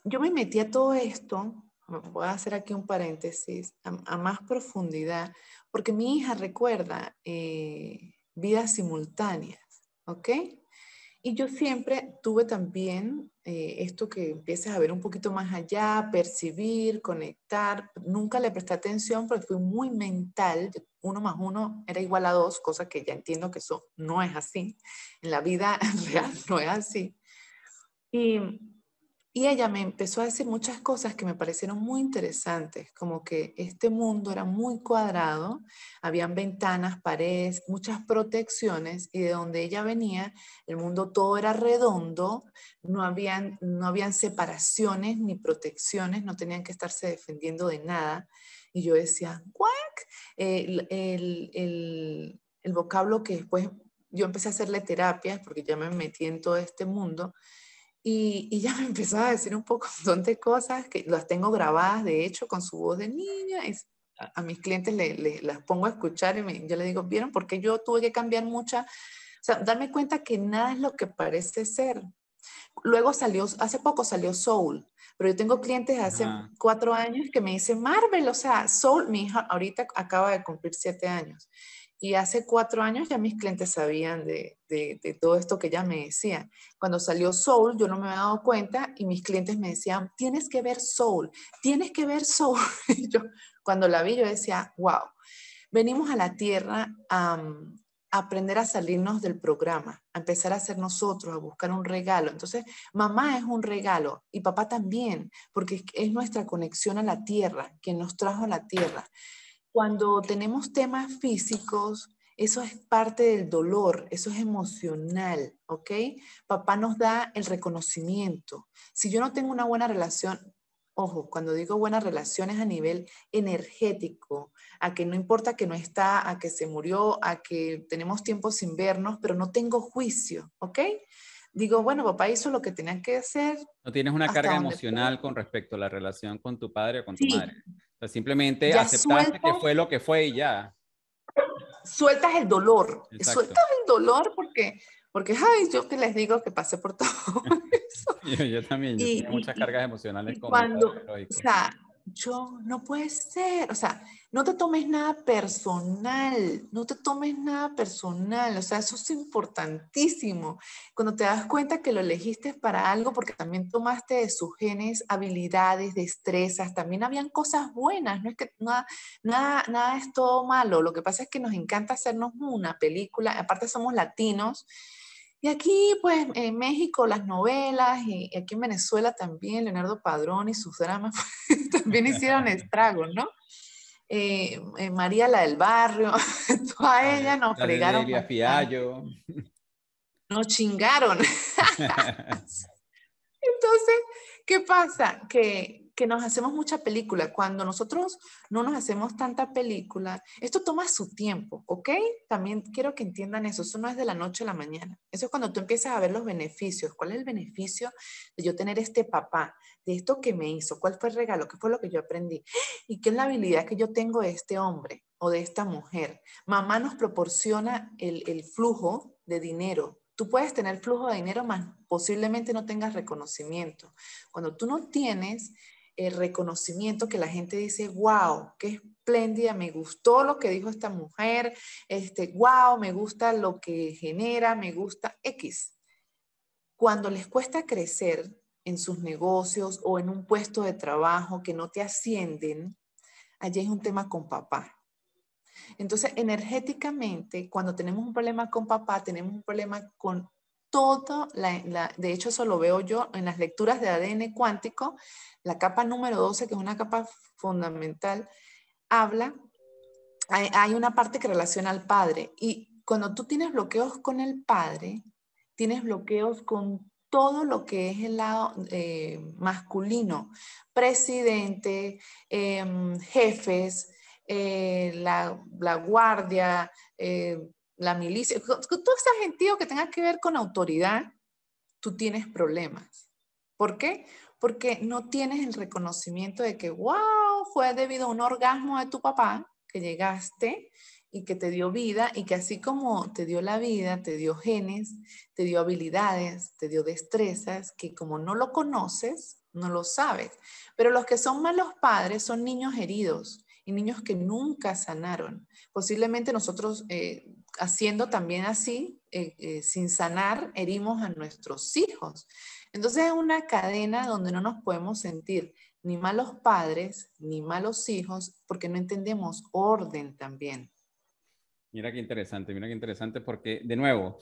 yo me metí a todo esto voy a hacer aquí un paréntesis, a, más profundidad, porque mi hija recuerda eh, vidas simultáneas, ¿ok? Y yo siempre tuve también eh, esto que empieces a ver un poquito más allá, percibir, conectar. Nunca le presté atención porque fui muy mental. Uno más uno era igual a dos, cosa que ya entiendo que eso no es así. En la vida <laughs> real no es así. Y y ella me empezó a decir muchas cosas que me parecieron muy interesantes, como que este mundo era muy cuadrado, habían ventanas, paredes, muchas protecciones y de donde ella venía, el mundo todo era redondo, no habían, no habían separaciones ni protecciones, no tenían que estarse defendiendo de nada. Y yo decía, ¿cuac? El, el, el vocablo que después yo empecé a hacerle terapias porque ya me metí en todo este mundo y, ya me <laughs> empezaba a decir un poco de cosas que las tengo grabadas, de hecho, con su voz de niña. es ah. a mis clientes las pongo a escuchar y yo le digo, ¿vieron? Porque yo tuve que cambiar mucha, o sea, darme cuenta que nada es lo que parece ser. Luego salió, hace poco salió Soul, pero yo tengo clientes hace cuatro años que me dicen Marvel, o sea, Soul, mi hija ahorita acaba de cumplir siete años. Y hace cuatro años ya mis clientes sabían de, todo esto que ella me decía. Cuando salió Soul, yo no me había dado cuenta y mis clientes me decían, tienes que ver Soul, tienes que ver Soul. <laughs> yo, cuando la vi, yo decía, wow, venimos a la tierra a, mm, a aprender a salirnos del programa, a empezar a ser nosotros, a buscar un regalo. Entonces, mamá es un regalo y papá también, porque es nuestra conexión a la tierra, que nos trajo a la tierra cuando tenemos temas físicos, eso es parte del dolor, eso es emocional, ¿ok? Papá nos da el reconocimiento. Si yo no tengo una buena relación, ojo, cuando digo buenas relaciones a nivel energético, a que no importa que no está, a que se murió, a que tenemos tiempo sin vernos, pero no tengo juicio, ¿ok? Digo, bueno, papá hizo lo que tenía que hacer. No tienes una carga emocional con respecto a la relación con tu padre o con tu madre simplemente aceptaste que fue lo que fue y ya. Sueltas el dolor, sueltas el dolor porque, porque, ay, yo que les digo que pasé por todo eso. <laughs> yo, también, yo y, muchas cargas emocionales. Y cuando, o sea, yo, no puede ser, o sea, no te tomes nada personal, no te tomes nada personal, o sea, eso es importantísimo. Cuando te das cuenta que lo elegiste para algo, porque también tomaste de sus genes habilidades, destrezas, también habían cosas buenas, no es que nada, nada, nada es todo malo, lo que pasa es que nos encanta hacernos una película, aparte somos latinos y aquí, pues, en México, las novelas, y, aquí en Venezuela también, Leonardo Padrón y sus dramas <laughs> también hicieron <laughs> estragos, ¿no? Eh, eh, María la del Barrio, <laughs> a ella nos la fregaron. De Fiallo. Nos chingaron. Entonces, ¿qué pasa? Que que nos hacemos mucha película. Cuando nosotros no nos hacemos tanta película, esto toma su tiempo, ¿ok? También quiero que entiendan eso, eso no es de la noche a la mañana. Eso es cuando tú empiezas a ver los beneficios. ¿Cuál es el beneficio de yo tener este papá? ¿De esto que me hizo? ¿Cuál fue el regalo? ¿Qué fue lo que yo aprendí? <gasps> ¿Y qué es la habilidad que yo tengo de este hombre o de esta mujer? Mamá nos proporciona el, el flujo de dinero Tú puedes tener flujo de dinero, más posiblemente no tengas reconocimiento. Cuando tú no tienes el reconocimiento que la gente dice, wow, qué espléndida, me gustó lo que dijo esta mujer, este, wow, me gusta lo que genera, me gusta X. Cuando les cuesta crecer en sus negocios o en un puesto de trabajo que no te ascienden, allí es un tema con papá. Entonces, energéticamente, cuando tenemos un problema con papá, tenemos un problema con todo, la, de hecho eso lo veo yo en las lecturas de ADN cuántico, la capa número 12, que es una capa fundamental, habla, hay, una parte que relaciona al padre y cuando tú tienes bloqueos con el padre, tienes bloqueos con todo lo que es el lado eh, masculino, presidente, em, jefes, eh, la, la, guardia, eh, la milicia, todo ese gentío que tenga que ver con autoridad, tú tienes problemas. ¿Por qué? Porque no tienes el reconocimiento de que, wow, fue debido a un orgasmo de tu papá que llegaste y que te dio vida y que así como te dio la vida, te dio genes, te dio habilidades, te dio destrezas, que como no lo conoces, no lo sabes. Pero los que son malos padres son niños heridos y niños que nunca sanaron. Posiblemente nosotros eh, haciendo también así, eh, eh, sin sanar, herimos a nuestros hijos. Entonces es una cadena donde no nos podemos sentir ni malos padres, ni malos hijos, porque no entendemos orden también. Mira qué interesante, mira qué interesante, porque de nuevo,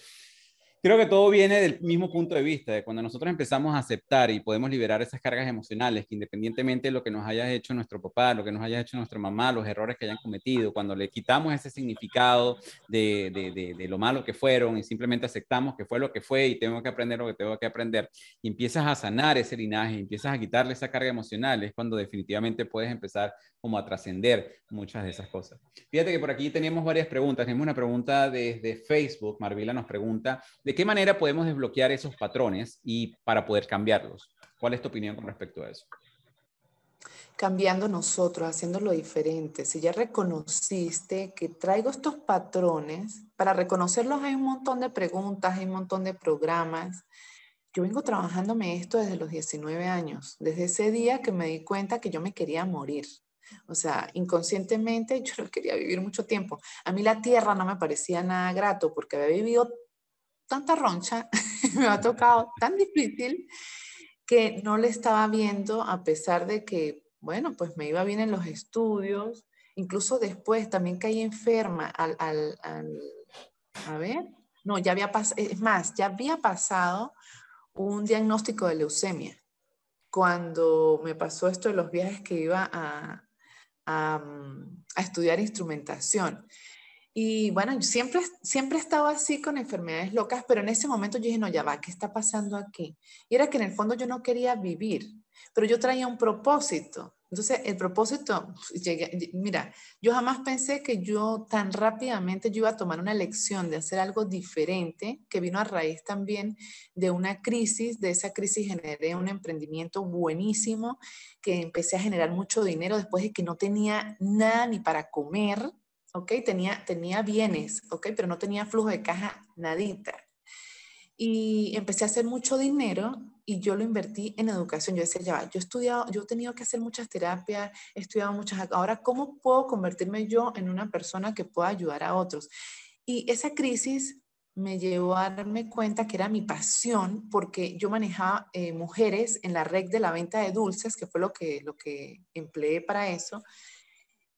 Creo que todo viene del mismo punto de vista, de cuando nosotros empezamos a aceptar y podemos liberar esas cargas emocionales, que independientemente de lo que nos haya hecho nuestro papá, lo que nos haya hecho nuestra mamá, los errores que hayan cometido, cuando le quitamos ese significado de, de, lo malo que fueron y simplemente aceptamos que fue lo que fue y tengo que aprender lo que tengo que aprender, y empiezas a sanar ese linaje, empiezas a quitarle esa carga emocional, es cuando definitivamente puedes empezar como a trascender muchas de esas cosas. Fíjate que por aquí tenemos varias preguntas. Tenemos una pregunta desde Facebook. Marvila nos pregunta, ¿de qué manera podemos desbloquear esos patrones y para poder cambiarlos? ¿Cuál es tu opinión con respecto a eso? Cambiando nosotros, haciéndolo diferente. Si ya reconociste que traigo estos patrones, para reconocerlos hay un montón de preguntas, hay un montón de programas. Yo vengo trabajándome esto desde los 19 años, desde ese día que me di cuenta que yo me quería morir. O sea, inconscientemente <laughs> yo no quería vivir mucho tiempo. A mí la tierra no me parecía nada grato porque había vivido tanta roncha, <laughs> me ha tocado tan difícil que no le estaba viendo a pesar de que, bueno, pues me iba bien en los estudios. Incluso después también caí enferma al, al, a ver, no, ya había pasado, es más, ya había pasado un diagnóstico de leucemia cuando me pasó esto de los viajes que iba a, a, estudiar instrumentación. Y bueno, siempre, siempre estado así con enfermedades locas, pero en ese momento yo dije, no, ya va, ¿qué está pasando aquí? Y era que en el fondo yo no quería vivir, pero yo traía un propósito. Entonces, el propósito, pues, mira, yo jamás pensé que yo tan rápidamente yo iba a tomar una lección de hacer algo diferente que vino a raíz también de una crisis, de esa crisis generé un emprendimiento buenísimo que empecé a generar mucho dinero después de que no tenía nada ni para comer, ¿ok? Tenía, tenía bienes, ¿ok? Pero no tenía flujo de caja nadita. Y empecé a hacer mucho dinero y yo lo invertí en educación. Yo decía, ya yo he estudiado, yo he tenido que hacer muchas terapias, he estudiado muchas, ahora, ¿cómo puedo convertirme yo en una persona que pueda ayudar a otros? Y esa crisis me llevó a darme cuenta que era mi pasión porque yo manejaba eh, mujeres en la red de la venta de dulces, que fue lo que, lo que empleé para eso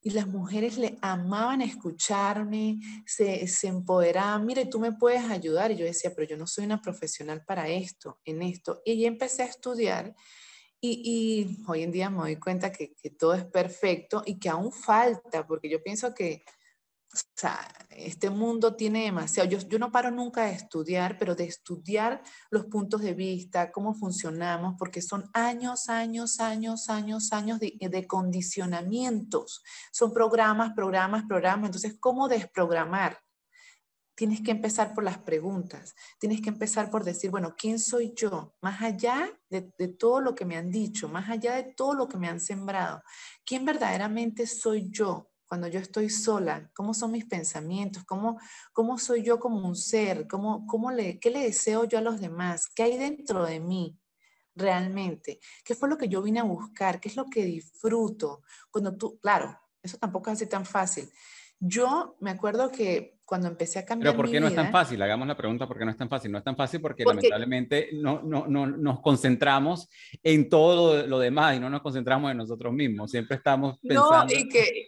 y las mujeres le amaban escucharme, se, se empoderaban, mire, tú me puedes ayudar. Y yo decía, pero yo no soy una profesional para esto, en esto. Y ya empecé a estudiar y, hoy en día me doy cuenta que, que todo es perfecto y que aún falta, porque yo pienso que o sea, este mundo tiene demasiado. Yo, yo, no paro nunca de estudiar, pero de estudiar los puntos de vista, cómo funcionamos, porque son años, años, años, años, años de, de condicionamientos. Son programas, programas, programas. Entonces, ¿cómo desprogramar? Tienes que empezar por las preguntas, tienes que empezar por decir, bueno, ¿quién soy yo? Más allá de, de todo lo que me han dicho, más allá de todo lo que me han sembrado, ¿quién verdaderamente soy yo? cuando yo estoy sola, cómo son mis pensamientos, cómo, cómo soy yo como un ser, ¿Cómo, cómo le, qué le deseo yo a los demás, qué hay dentro de mí realmente, qué fue lo que yo vine a buscar, qué es lo que disfruto. Cuando tú, claro, eso tampoco es así tan fácil. Yo me acuerdo que cuando empecé a cambiar. Pero ¿por qué no es tan fácil? Hagamos la pregunta, ¿por qué no es tan fácil? No es tan fácil porque, lamentablemente no, no, no, nos concentramos en todo lo demás y no nos concentramos en nosotros mismos. Siempre estamos pensando. No, y que,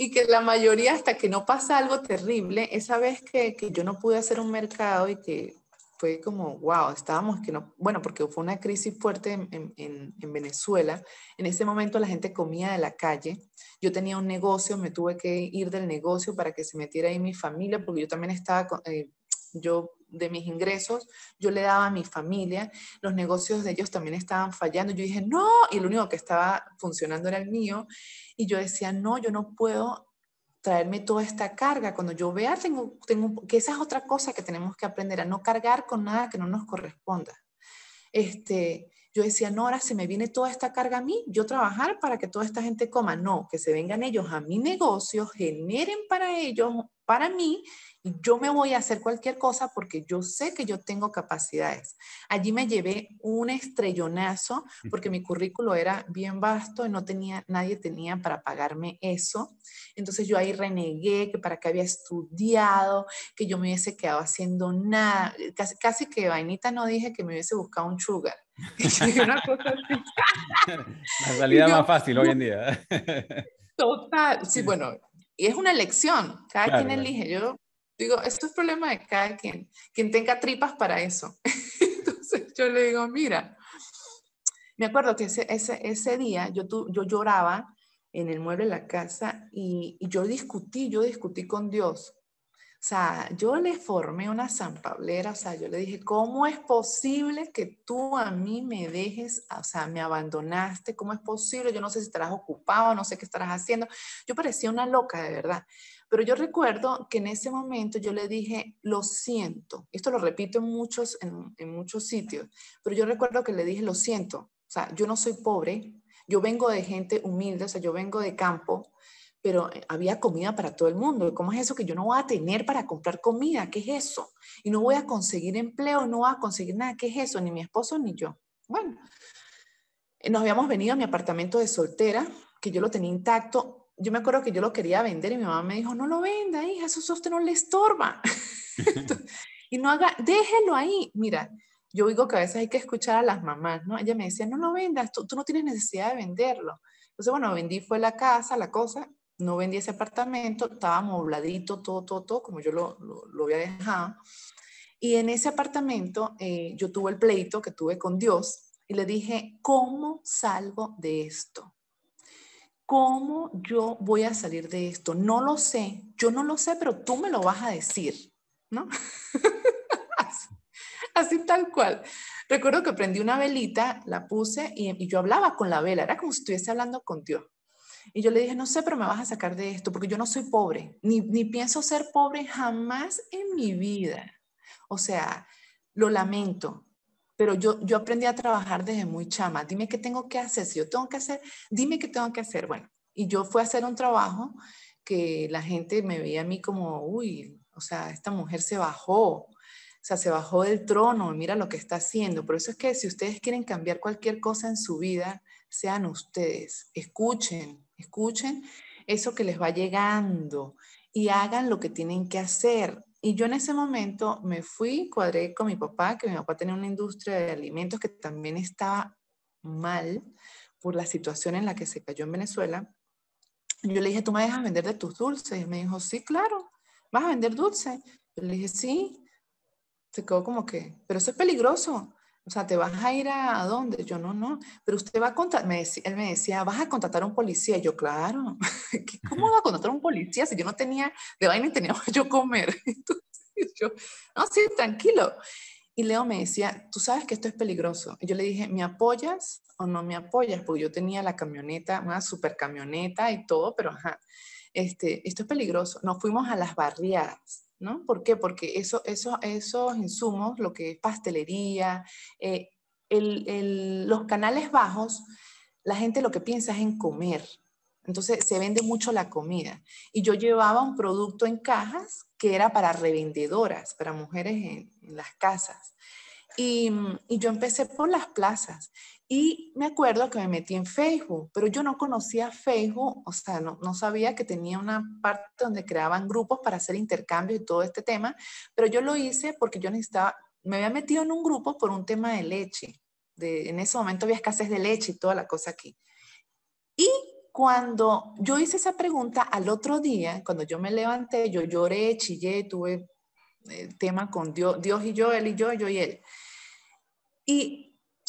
y que la mayoría, hasta que no pasa algo terrible, esa vez que, que yo no pude hacer un mercado y que fue como, wow, estábamos que no, bueno, porque fue una crisis fuerte en, Venezuela. En ese momento la gente comía de la calle. Yo tenía un negocio, me tuve que ir del negocio para que se metiera ahí mi familia, porque yo también estaba, eh, yo de mis ingresos, yo le daba a mi familia, los negocios de ellos también estaban fallando. Yo dije, no, y lo único que estaba funcionando era el mío. Y yo decía, no, yo no puedo traerme toda esta carga. Cuando yo vea, tengo, tengo que esa es otra cosa que tenemos que aprender, a no cargar con nada que no nos corresponda. Este, yo decía, no, ahora se me viene toda esta carga a mí, yo trabajar para que toda esta gente coma. No, que se vengan ellos a mi negocio, generen para ellos, para mí, yo me voy a hacer cualquier cosa porque yo sé que yo tengo capacidades. Allí me llevé un estrellonazo porque mi currículo era bien vasto y no tenía, nadie tenía para pagarme eso. Entonces yo ahí renegué que para qué había estudiado, que yo me hubiese quedado haciendo nada. Eh, casi, casi que vainita no dije que me hubiese buscado un sugar. <laughs> Una cosa <laughs> La salida más fácil hoy en día. <laughs> Total, sí, bueno, y es una elección, cada quien elige. Yo Digo, esto es problema de cada quien, quien tenga tripas para eso. <laughs> Entonces yo le digo, mira, me acuerdo que ese, ese, ese día yo, yo lloraba en el mueble de la casa y, y, yo discutí, yo discutí con Dios. O sea, yo le formé una zampablera, o sea, yo le dije, ¿cómo es posible que tú a mí me dejes, o sea, me abandonaste? ¿Cómo es posible? Yo no sé si estarás ocupado, no sé qué estarás haciendo. Yo parecía una loca, de verdad. Pero yo recuerdo que en ese momento yo le dije, lo siento. Esto lo repito en muchos, en, muchos sitios, pero yo recuerdo que le dije, lo siento. O sea, yo no soy pobre, yo vengo de gente humilde, o sea, yo vengo de campo, pero eh, había comida para todo el mundo. ¿Cómo es eso que yo no voy a tener para comprar comida? ¿Qué es eso? Y no voy a conseguir empleo, no voy a conseguir nada. ¿Qué es eso? Ni mi esposo ni yo. Bueno, eh, nos habíamos venido a mi apartamento de soltera, que yo lo tenía intacto, yo me acuerdo que yo lo quería vender y mi mamá me dijo, no lo venda, hija, eso a usted no le estorba. <laughs> y no haga, déjelo ahí. Mira, yo digo que a veces hay que escuchar a las mamás, ¿no? Ella me decía, no lo vendas, tú, tú no tienes necesidad de venderlo. Entonces, bueno, vendí fue la casa, la cosa, no vendí ese apartamento, estaba mobladito, todo, todo, todo, como yo lo, había dejado. Y en ese apartamento eh, yo tuve el pleito que tuve con Dios y le dije, ¿cómo salgo de esto? ¿cómo yo voy a salir de esto? No lo sé, yo no lo sé, pero tú me lo vas a decir, ¿no? <laughs> así, tal cual. Recuerdo que prendí una velita, la puse y, y yo hablaba con la vela, era como si estuviese hablando con Dios. Y yo le dije, no sé, pero me vas a sacar de esto, porque yo no soy pobre, ni, ni pienso ser pobre jamás en mi vida. O sea, lo lamento, pero yo, yo aprendí a trabajar desde muy chama. Dime qué tengo que hacer, si yo tengo que hacer, dime qué tengo que hacer. Bueno, y yo fui a hacer un trabajo que la gente me veía a mí como, uy, o sea, esta mujer se bajó, o sea, se bajó del trono, mira lo que está haciendo. Por eso es que si ustedes quieren cambiar cualquier cosa en su vida, sean ustedes, escuchen, escuchen eso que les va llegando y hagan lo que tienen que hacer y yo en ese momento me fui, cuadré con mi papá, que mi papá tenía una industria de alimentos que también estaba mal por la situación en la que se cayó en Venezuela. Yo le dije, ¿tú me dejas vender de tus dulces? Y me dijo, sí, claro, ¿vas a vender dulces? Yo le dije, sí. Se quedó como que, pero eso es peligroso. O sea, ¿te vas a ir a, dónde? Yo no, no. Pero usted va a contratar, él me decía, ¿vas a contratar a un policía? yo, claro. <laughs> ¿Cómo va a contratar a un policía si yo no tenía, de vaina tenía <laughs> yo comer? <laughs> Entonces yo, no, sí, tranquilo. Y Leo me decía, tú sabes que esto es peligroso. Y yo le dije, ¿me apoyas o no me apoyas? Porque yo tenía la camioneta, una super camioneta y todo, pero ajá, este, esto es peligroso. Nos fuimos a las barriadas ¿no? ¿Por qué? Porque eso, eso, esos insumos, lo que es pastelería, eh, los canales bajos, la gente lo que piensa es en comer. Entonces se vende mucho la comida. Y yo llevaba un producto en cajas que era para revendedoras, para mujeres en, las casas. y, yo empecé por las plazas. Y me acuerdo que me metí en Facebook, pero yo no conocía Facebook, o sea, no, no, sabía que tenía una parte donde creaban grupos para hacer intercambios y todo este tema, pero yo lo hice porque yo necesitaba, me había metido en un grupo por un tema de leche. De, en ese momento había escasez de leche y toda la cosa aquí. Y cuando yo hice esa pregunta al otro día, cuando yo me levanté, yo lloré, chillé, tuve el eh, tema con Dios, Dios y yo, él y yo, yo y él. Y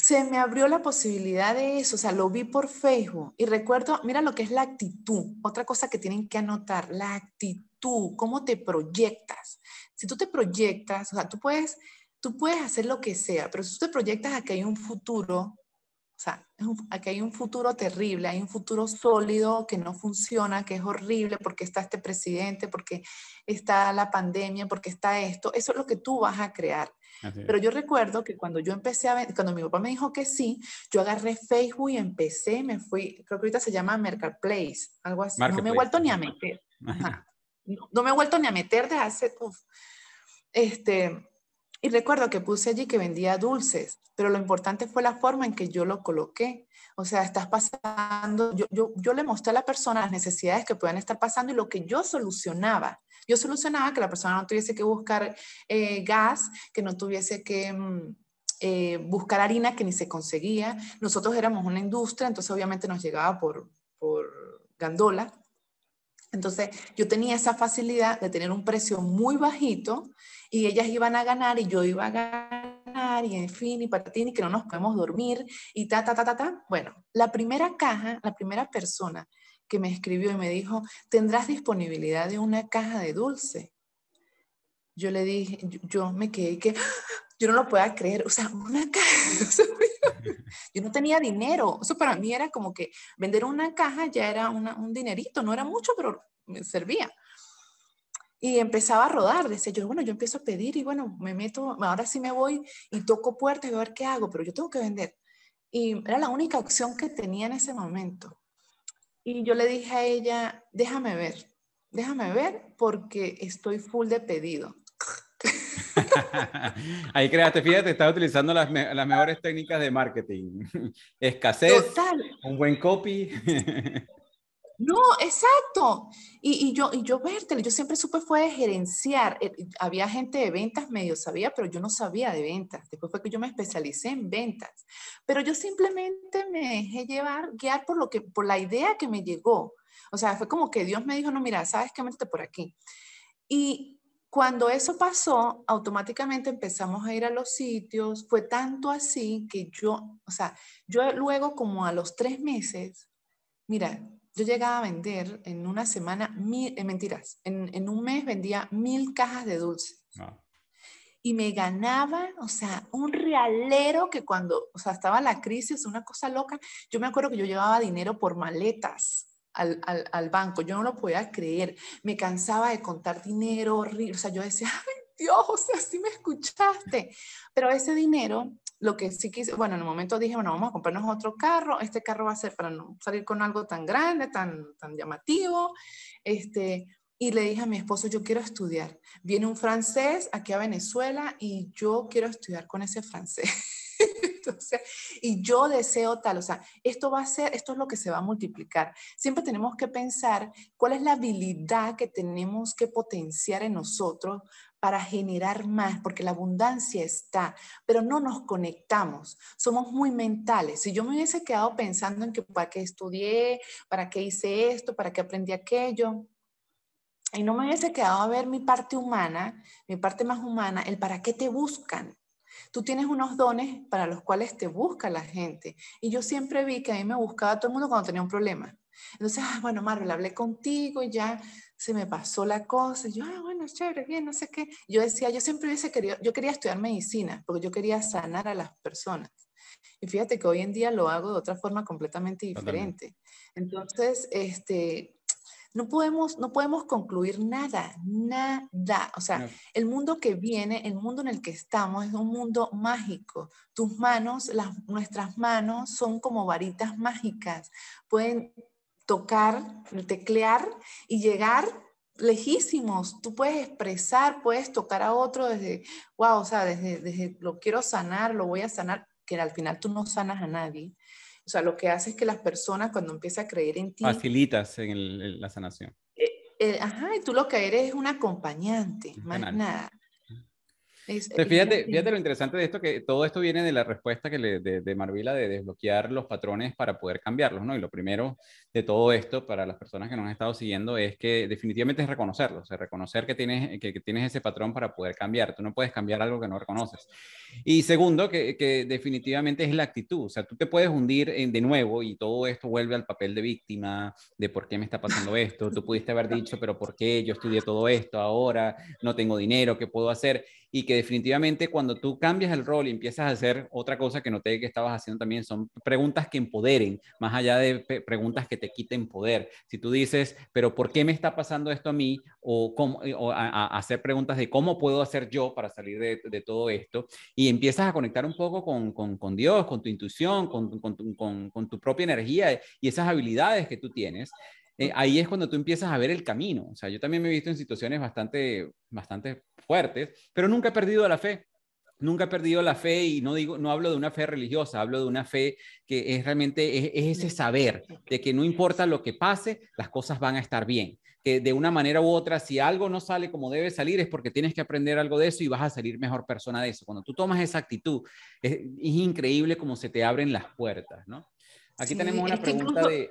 se me abrió la posibilidad de eso, o sea, lo vi por Facebook y recuerdo, mira lo que es la actitud, otra cosa que tienen que anotar, la actitud, cómo te proyectas. Si tú te proyectas, o sea, tú puedes, tú puedes hacer lo que sea, pero si tú te proyectas a que hay un futuro, o sea, a que hay un futuro terrible, hay un futuro sólido que no funciona, que es horrible porque está este presidente, porque está la pandemia, porque está esto. Eso es lo que tú vas a crear. Pero yo recuerdo que cuando yo empecé a cuando mi papá me dijo que sí, yo agarré Facebook y empecé, me fui, creo que ahorita se llama Marketplace, algo así. No me he vuelto ni a meter. No, me he vuelto ni a meter de hace, Este, y recuerdo que puse allí que vendía dulces, pero lo importante fue la forma en que yo lo coloqué. O sea, estás pasando, yo, yo, le mostré a la persona las necesidades que puedan estar pasando y lo que yo solucionaba. Yo solucionaba que la persona no tuviese que buscar eh, gas, que no tuviese que... Mm, eh, buscar harina que ni se conseguía. Nosotros éramos una industria, entonces obviamente nos llegaba por, por gandola. Entonces, yo tenía esa facilidad de tener un precio muy bajito y ellas iban a ganar y yo iba a ganar y en fin, y ti y que no nos podemos dormir y ta, ta, ta, ta, ta. Bueno, la primera caja, la primera persona que me escribió y me dijo, ¿tendrás disponibilidad de una caja de dulce? Yo le dije, yo, me quedé que, yo no lo podía creer, o sea, una <laughs> caja, <laughs> yo no tenía dinero, eso para mí era como que vender una caja ya era un dinerito, no era mucho, pero me servía. Y empezaba a rodar, decía yo, bueno, yo empiezo a pedir y bueno, me meto, ahora sí me voy y toco puertas y a ver qué hago, pero yo tengo que vender. Y era la única opción que tenía en ese momento. Y yo le dije a ella, déjame ver, déjame ver porque estoy full de pedido. Ahí créate, fíjate, está utilizando las, mejores técnicas de marketing. <laughs> Escasez, Total. un buen copy. <laughs> No, exacto. Y, yo, y yo, Bertel, yo siempre supe fue de gerenciar. Eh, había gente de ventas, medio sabía, pero yo no sabía de ventas. Después fue que yo me especialicé en ventas. Pero yo simplemente me dejé llevar, guiar por, lo que, por la idea que me llegó. O sea, fue como que Dios me dijo, no, mira, sabes que métete por aquí. Y cuando eso pasó, automáticamente empezamos a ir a los sitios. Fue tanto así que yo, o sea, yo luego como a los tres meses, mira, yo llegaba a vender en una semana, mil, eh, mentiras, en, un mes vendía mil cajas de dulces. Ah. Y me ganaba, o sea, un realero que cuando, o sea, estaba la crisis, una cosa loca, yo me acuerdo que yo llevaba dinero por maletas al, al, banco. Yo no lo podía creer. Me cansaba de contar dinero horrible. O sea, yo decía, <laughs> ay Dios, o sea, si me escuchaste. Pero ese dinero, lo que sí quise, bueno, en el momento dije, bueno, vamos a comprarnos otro carro. Este carro va a ser para no salir con algo tan grande, tan, tan llamativo. Este, y le dije a mi esposo, yo quiero estudiar. Viene un francés aquí a Venezuela y yo quiero estudiar con ese francés. <laughs> Entonces, <laughs> y yo deseo tal, o sea, esto va a ser, esto es lo que se va a multiplicar. Siempre tenemos que pensar cuál es la habilidad que tenemos que potenciar en nosotros para generar más, porque la abundancia está, pero no nos conectamos, somos muy mentales. Si yo me hubiese quedado pensando en que para qué estudié, para qué hice esto, para qué aprendí aquello, y no me hubiese quedado a ver mi parte humana, mi parte más humana, el para qué te buscan. Tú tienes unos dones para los cuales te busca la gente. Y yo siempre vi que a mí me buscaba todo el mundo cuando tenía un problema. Entonces, ah, bueno, Marvel, hablé contigo y ya se me pasó la cosa. yo, ah, bueno, chévere, bien, no sé qué. Yo decía, yo siempre hubiese querido, yo quería estudiar medicina porque yo quería sanar a las personas. Y fíjate que hoy en día lo hago de otra forma completamente diferente. Entonces, este, no podemos, no podemos concluir nada, nada. O sea, el mundo que viene, el mundo en el que estamos es un mundo mágico. Tus manos, las, nuestras manos son como varitas mágicas. Pueden tocar, teclear y llegar lejísimos. Tú puedes expresar, puedes tocar a otro desde, wow, o sea, desde, desde lo quiero sanar, lo voy a sanar, que al final tú no sanas a nadie o sea, lo que hace es que las personas cuando empiezan a creer en ti... Facilitas en, la sanación. Eh, eh, ajá, y tú lo que eres es un acompañante, más nada. fíjate, lo interesante de esto, que todo esto viene de la respuesta que le, de, de, Marvila de desbloquear los patrones para poder cambiarlos, ¿no? Y lo primero, de todo esto para las personas que nos han estado siguiendo es que definitivamente es reconocerlo, es reconocer que tienes, que, tienes ese patrón para poder cambiar. Tú no puedes cambiar algo que no reconoces. Y segundo, que, definitivamente es la actitud, o sea, tú te puedes hundir de nuevo y todo esto vuelve al papel de víctima, de por qué me está pasando esto. Tú pudiste haber dicho, pero ¿por qué yo estudié todo esto ahora? No tengo dinero, ¿qué puedo hacer? Y que definitivamente cuando tú cambias el rol y empiezas a hacer otra cosa que noté que estabas haciendo también, son preguntas que empoderen, más allá de preguntas que te quiten poder. Si tú dices, pero ¿por qué me está pasando esto a mí? O, cómo, eh, a, hacer preguntas de cómo puedo hacer yo para salir de, todo esto. Y empiezas a conectar un poco con, Dios, con tu intuición, con, tu, propia energía y esas habilidades que tú tienes. Eh, ahí es cuando tú empiezas a ver el camino. O sea, yo también me he visto en situaciones bastante, bastante fuertes, pero nunca he perdido la fe. Nunca he perdido la fe y no digo, no hablo de una fe religiosa, hablo de una fe que es realmente es, ese saber de que no importa lo que pase, las cosas van a estar bien. Que de una manera u otra, si algo no sale como debe salir, es porque tienes que aprender algo de eso y vas a salir mejor persona de eso. Cuando tú tomas esa actitud, es, increíble como se te abren las puertas, ¿no? Aquí tenemos una pregunta de.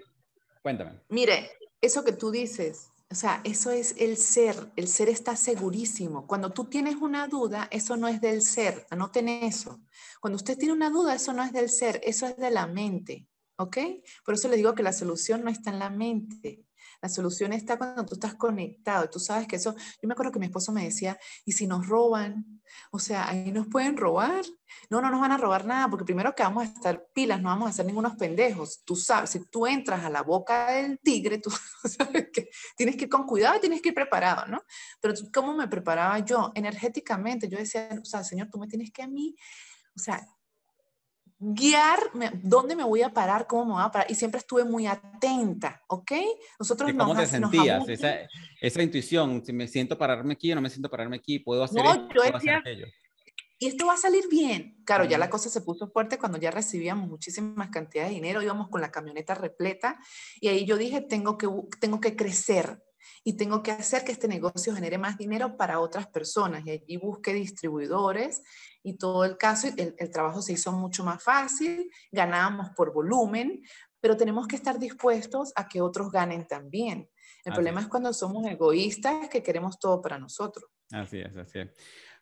Cuéntame. Mire, eso que tú dices, o sea, eso es el ser. El ser está segurísimo. Cuando tú tienes una duda, eso no es del ser. Anoten eso. Cuando usted tiene una duda, eso no es del ser, eso es de la mente. ¿Ok? Por eso le digo que la solución no está en la mente. La solución está cuando tú estás conectado. Tú sabes que eso, yo me acuerdo que mi esposo me decía, ¿y si nos roban? O sea, ahí nos pueden robar. No, no nos van a robar nada, porque primero que vamos a estar pilas, no vamos a ser ningunos pendejos. Tú sabes, si tú entras a la boca del tigre, tú <laughs> sabes que tienes que ir con cuidado tienes que ir preparado, ¿no? Pero ¿cómo me preparaba yo? Energéticamente, yo decía, o sea, Señor, tú me tienes que a mí, o sea, guiar dónde me voy a parar, cómo me voy a parar. Y siempre estuve muy atenta, ¿ok? Nosotros ¿Cómo te sentías? esa, intuición, si me siento pararme aquí o no me siento pararme aquí, puedo hacer no, yo Y esto va a salir bien. Claro, ya la cosa se puso fuerte cuando ya recibíamos muchísimas cantidades de dinero, íbamos con la camioneta repleta y ahí yo dije, tengo que, tengo que crecer, y tengo que hacer que este negocio genere más dinero para otras personas. Y allí busqué distribuidores y todo el caso, el, trabajo se hizo mucho más fácil, ganábamos por volumen, pero tenemos que estar dispuestos a que otros ganen también. El problema es. cuando somos egoístas que queremos todo para nosotros. Así es, así es.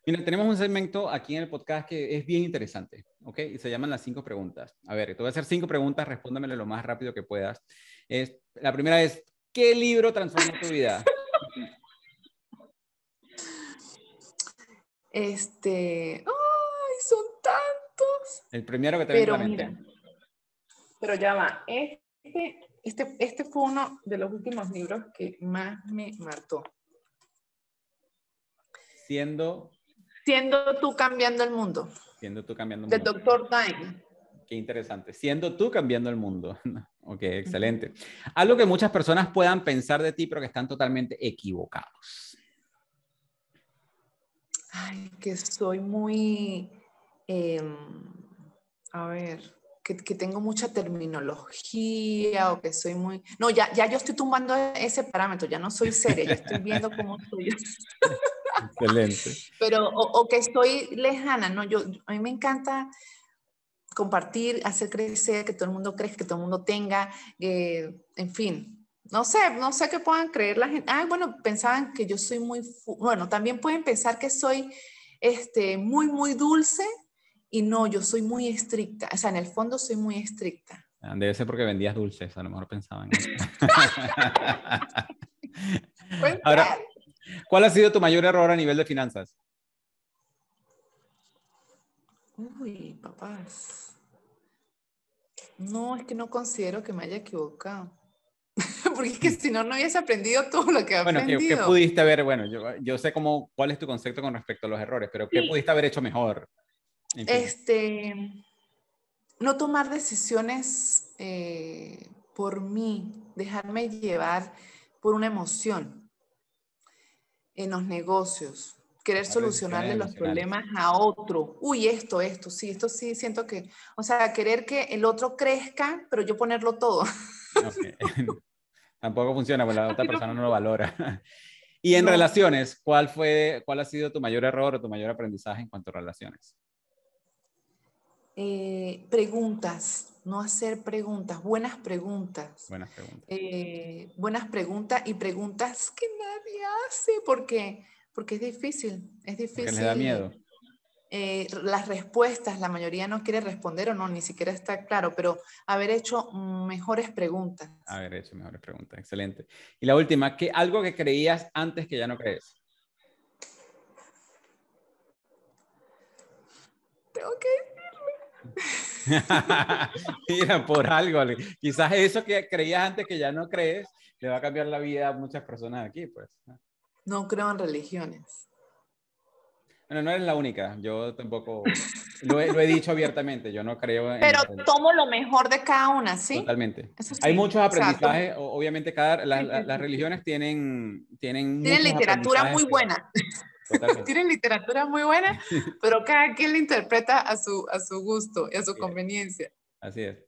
Mira, tenemos un segmento aquí en el podcast que es bien interesante, ¿ok? Y se llaman las cinco preguntas. A ver, te voy a hacer cinco preguntas, respóndamelo lo más rápido que puedas. Es, la primera es, ¿qué libro transformó tu vida? <laughs> Este, oh son tantos. El primero que te pero, pero ya va, este, este, este, fue uno de los últimos libros que más me mató. Siendo... Siendo tú cambiando el mundo. Siendo tú cambiando el mundo. Del doctor Time. Qué interesante. Siendo tú cambiando el mundo. <laughs> ok, excelente. Algo que muchas personas puedan pensar de ti, pero que están totalmente equivocados. Ay, que soy muy Em, a ver, que, tengo mucha terminología o que soy muy... No, ya, ya yo estoy tumbando ese parámetro, ya no soy seria, ya estoy viendo cómo estoy. <laughs> Excelente. Pero, o, que estoy lejana, ¿no? Yo, a mí me encanta compartir, hacer crecer, que todo el mundo crezca, que todo el mundo tenga, eh, en fin. No sé, no sé qué puedan creer la gente. Ah, bueno, pensaban que yo soy muy, bueno, también pueden pensar que soy este, muy, muy dulce, y no, yo soy muy estricta, o sea, en el fondo soy muy estricta. Ah, debe ser porque vendías dulces, a lo mejor pensaban. <laughs> Ahora, ¿cuál ha sido tu mayor error a nivel de finanzas? Uy, papás. No, es que no considero que me haya equivocado. <laughs> porque es que si no, no habías aprendido todo lo que ha aprendido. Bueno, ¿qué, pudiste haber? Bueno, yo, sé cómo, cuál es tu concepto con respecto a los errores, pero ¿qué pudiste haber hecho mejor? Este, no tomar decisiones eh, por mí, dejarme llevar por una emoción en los negocios, querer solucionarle los problemas a otro. Uy, esto, esto, sí, esto sí, siento que, o sea, querer que el otro crezca, pero yo ponerlo todo. <laughs> Tampoco funciona, porque la otra persona no lo valora. <laughs> Y en relaciones, ¿cuál, fue, ¿cuál ha sido tu mayor error o tu mayor aprendizaje en cuanto a relaciones? Eh, preguntas, no hacer preguntas, buenas preguntas. Buenas preguntas. Eh, buenas preguntas y preguntas que nadie hace porque, porque es difícil, es difícil. Porque da miedo. Eh, las respuestas, la mayoría no quiere responder o no, ni siquiera está claro, pero haber hecho mejores preguntas. Haber hecho mejores preguntas, excelente. Y la última, ¿qué, algo que creías antes que ya no crees? Tengo que <laughs> Mira, por algo, quizás eso que creías antes que ya no crees, le va a cambiar la vida a muchas personas aquí, pues. No creo en religiones. Bueno, no eres la única, yo tampoco lo he, dicho abiertamente, yo no creo en... Pero tomo lo mejor de cada una, ¿sí? Totalmente. Hay muchos aprendizajes, obviamente cada, las religiones tienen... Tienen, tienen literatura muy pues. buena. Tienen literatura muy buena, <laughs> pero cada quien la interpreta a su, a su gusto y a su conveniencia. Así es.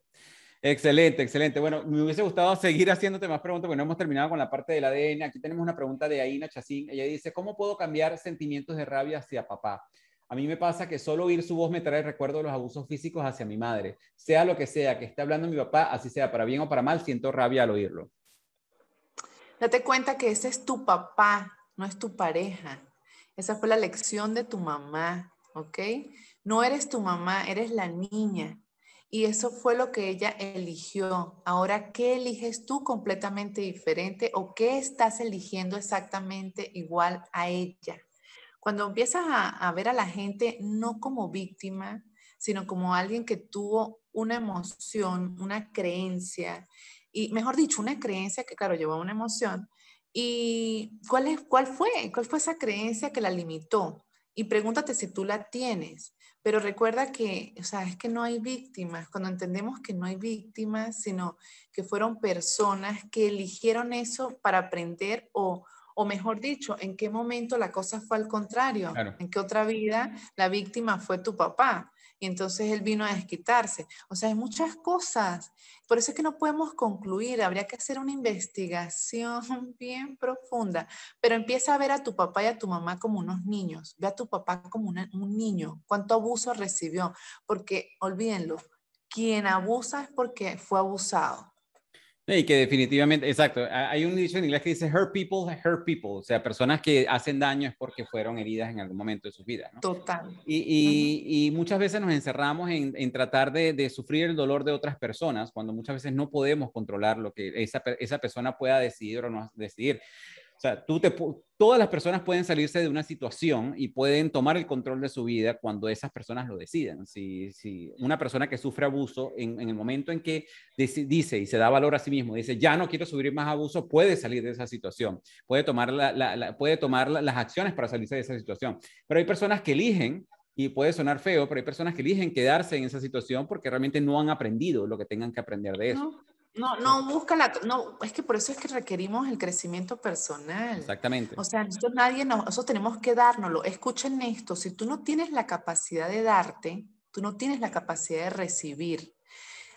Excelente, excelente. Bueno, me hubiese gustado seguir haciéndote más preguntas, porque no hemos terminado con la parte del ADN. Aquí tenemos una pregunta de Aina Chacín. Ella dice, ¿cómo puedo cambiar sentimientos de rabia hacia papá? A mí me pasa que solo oír su voz me trae recuerdo de los abusos físicos hacia mi madre. Sea lo que sea que esté hablando mi papá, así sea para bien o para mal, siento rabia al oírlo. Date cuenta que ese es tu papá, no es tu pareja. Esa fue la lección de tu mamá, ¿ok? No eres tu mamá, eres la niña. Y eso fue lo que ella eligió. Ahora, ¿qué eliges tú completamente diferente o qué estás eligiendo exactamente igual a ella? Cuando empiezas a, ver a la gente no como víctima, sino como alguien que tuvo una emoción, una creencia, y mejor dicho, una creencia que, claro, llevó una emoción, ¿Y cuál, es, cuál fue? ¿Cuál fue esa creencia que la limitó? Y pregúntate si tú la tienes. Pero recuerda que, o sea, es que no hay víctimas. Cuando entendemos que no hay víctimas, sino que fueron personas que eligieron eso para aprender o, o mejor dicho, en qué momento la cosa fue al contrario, en qué otra vida la víctima fue tu papá y entonces él vino a desquitarse. O sea, hay muchas cosas. Por eso es que no podemos concluir, habría que hacer una investigación <laughs> bien profunda, pero empieza a ver a tu papá y a tu mamá como unos niños, ve a tu papá como un niño, cuánto abuso recibió, porque olvídenlo, quien abusa es porque fue abusado. Y que definitivamente, exacto, hay un dicho en inglés que dice hurt people, hurt people, o sea, personas que hacen daño es porque fueron heridas en algún momento de sus vidas. Total. Y, muchas veces nos encerramos en, tratar de, de, sufrir el dolor de otras personas cuando muchas veces no podemos controlar lo que esa, esa persona pueda decidir o no decidir. O sea, tú te, todas las personas pueden salirse de una situación y pueden tomar el control de su vida cuando esas personas lo decidan. Si, una persona que sufre abuso, en, el momento en que dice, y se da valor a sí mismo, dice, ya no quiero sufrir más abuso, puede salir de esa situación, puede tomar, puede tomar las acciones para salirse de esa situación. Pero hay personas que eligen y puede sonar feo, pero hay personas que eligen quedarse en esa situación porque realmente no han aprendido lo que tengan que aprender de eso. No, no busca la, no, es que por eso es que requerimos el crecimiento personal. Exactamente. O sea, nosotros nadie nosotros tenemos que dárnoslo. Escuchen esto, si tú no tienes la capacidad de darte, tú no tienes la capacidad de recibir.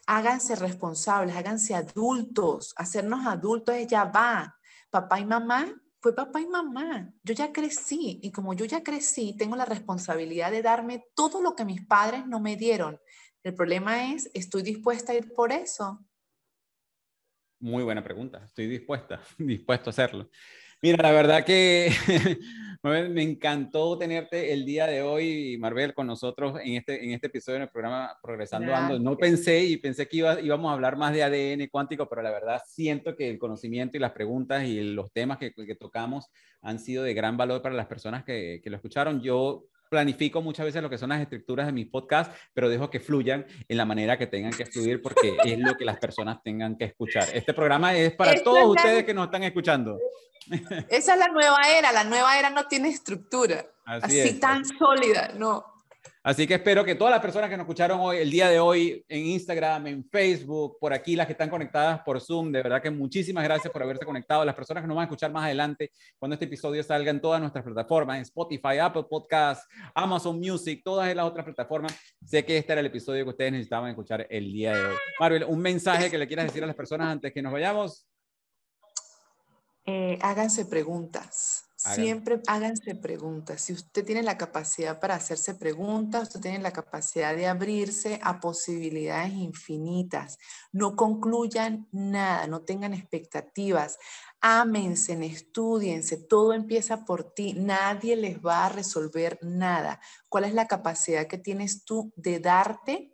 Háganse responsables, háganse adultos. Hacernos adultos es ya va. Papá y mamá fue papá y mamá. Yo ya crecí y como yo ya crecí, tengo la responsabilidad de darme todo lo que mis padres no me dieron. El problema es, ¿estoy dispuesta a ir por eso? Muy buena pregunta. Estoy dispuesta, <laughs> dispuesto a hacerlo. Mira, la verdad que <laughs> me encantó tenerte el día de hoy, Marvel, con nosotros en este, en este episodio del programa Progresando Ando. No pensé y pensé que iba, íbamos a hablar más de ADN cuántico, pero la verdad siento que el conocimiento y las preguntas y los temas que, que tocamos han sido de gran valor para las personas que, que lo escucharon. Yo planifico muchas veces lo que son las estructuras de mis podcasts, pero dejo que fluyan en la manera que tengan que fluir porque es lo que las personas tengan que escuchar. Este programa es para todos ustedes que nos están escuchando. Esa es la nueva era, la nueva era no tiene estructura así, tan sólida, no. Así que espero que todas las personas que nos escucharon hoy, el día de hoy, en Instagram, en Facebook, por aquí, las que están conectadas por Zoom, de verdad que muchísimas gracias por haberse conectado. Las personas que nos van a escuchar más adelante, cuando este episodio salga en todas nuestras plataformas, en Spotify, Apple Podcasts, Amazon Music, todas las otras plataformas, sé que este era el episodio que ustedes necesitaban escuchar el día de hoy. Marvel, un mensaje que le quieras decir a las personas antes que nos vayamos. Eh, háganse preguntas Siempre háganse preguntas. Si usted tiene la capacidad para hacerse preguntas, usted tiene la capacidad de abrirse a posibilidades infinitas. No concluyan nada, no tengan expectativas. Ámense, estudiense, todo empieza por ti. Nadie les va a resolver nada. ¿Cuál es la capacidad que tienes tú de darte?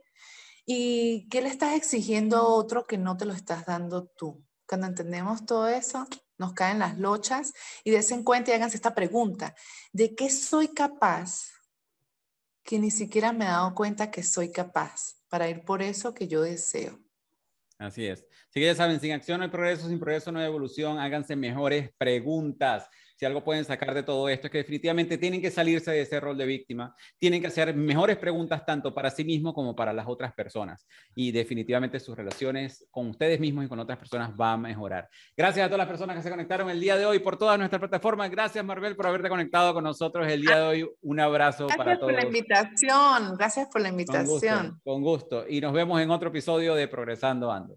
¿Y qué le estás exigiendo a otro que no te lo estás dando tú? Cuando entendemos todo eso, nos caen las lochas y deseen en cuenta y háganse esta pregunta, ¿de qué soy capaz que ni siquiera me he dado cuenta que soy capaz para ir por eso que yo deseo? Así es. si que ya saben, sin acción no hay progreso, sin progreso no hay evolución. Háganse mejores preguntas si algo pueden sacar de todo esto, es que definitivamente tienen que salirse de ese rol de víctima, tienen que hacer mejores preguntas tanto para sí mismos como para las otras personas. Y definitivamente sus relaciones con ustedes mismos y con otras personas va a mejorar. Gracias a todas las personas que se conectaron el día de hoy por toda nuestra plataforma, Gracias, Marvel, por haberte conectado con nosotros el día de hoy. Un abrazo para todos. Gracias por la invitación. Gracias por la invitación. Con gusto, con gusto. Y nos vemos en otro episodio de Progresando Ando.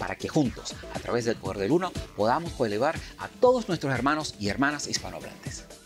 para que juntos, a través del poder del uno, podamos coelevar a todos nuestros hermanos y hermanas hispanohablantes.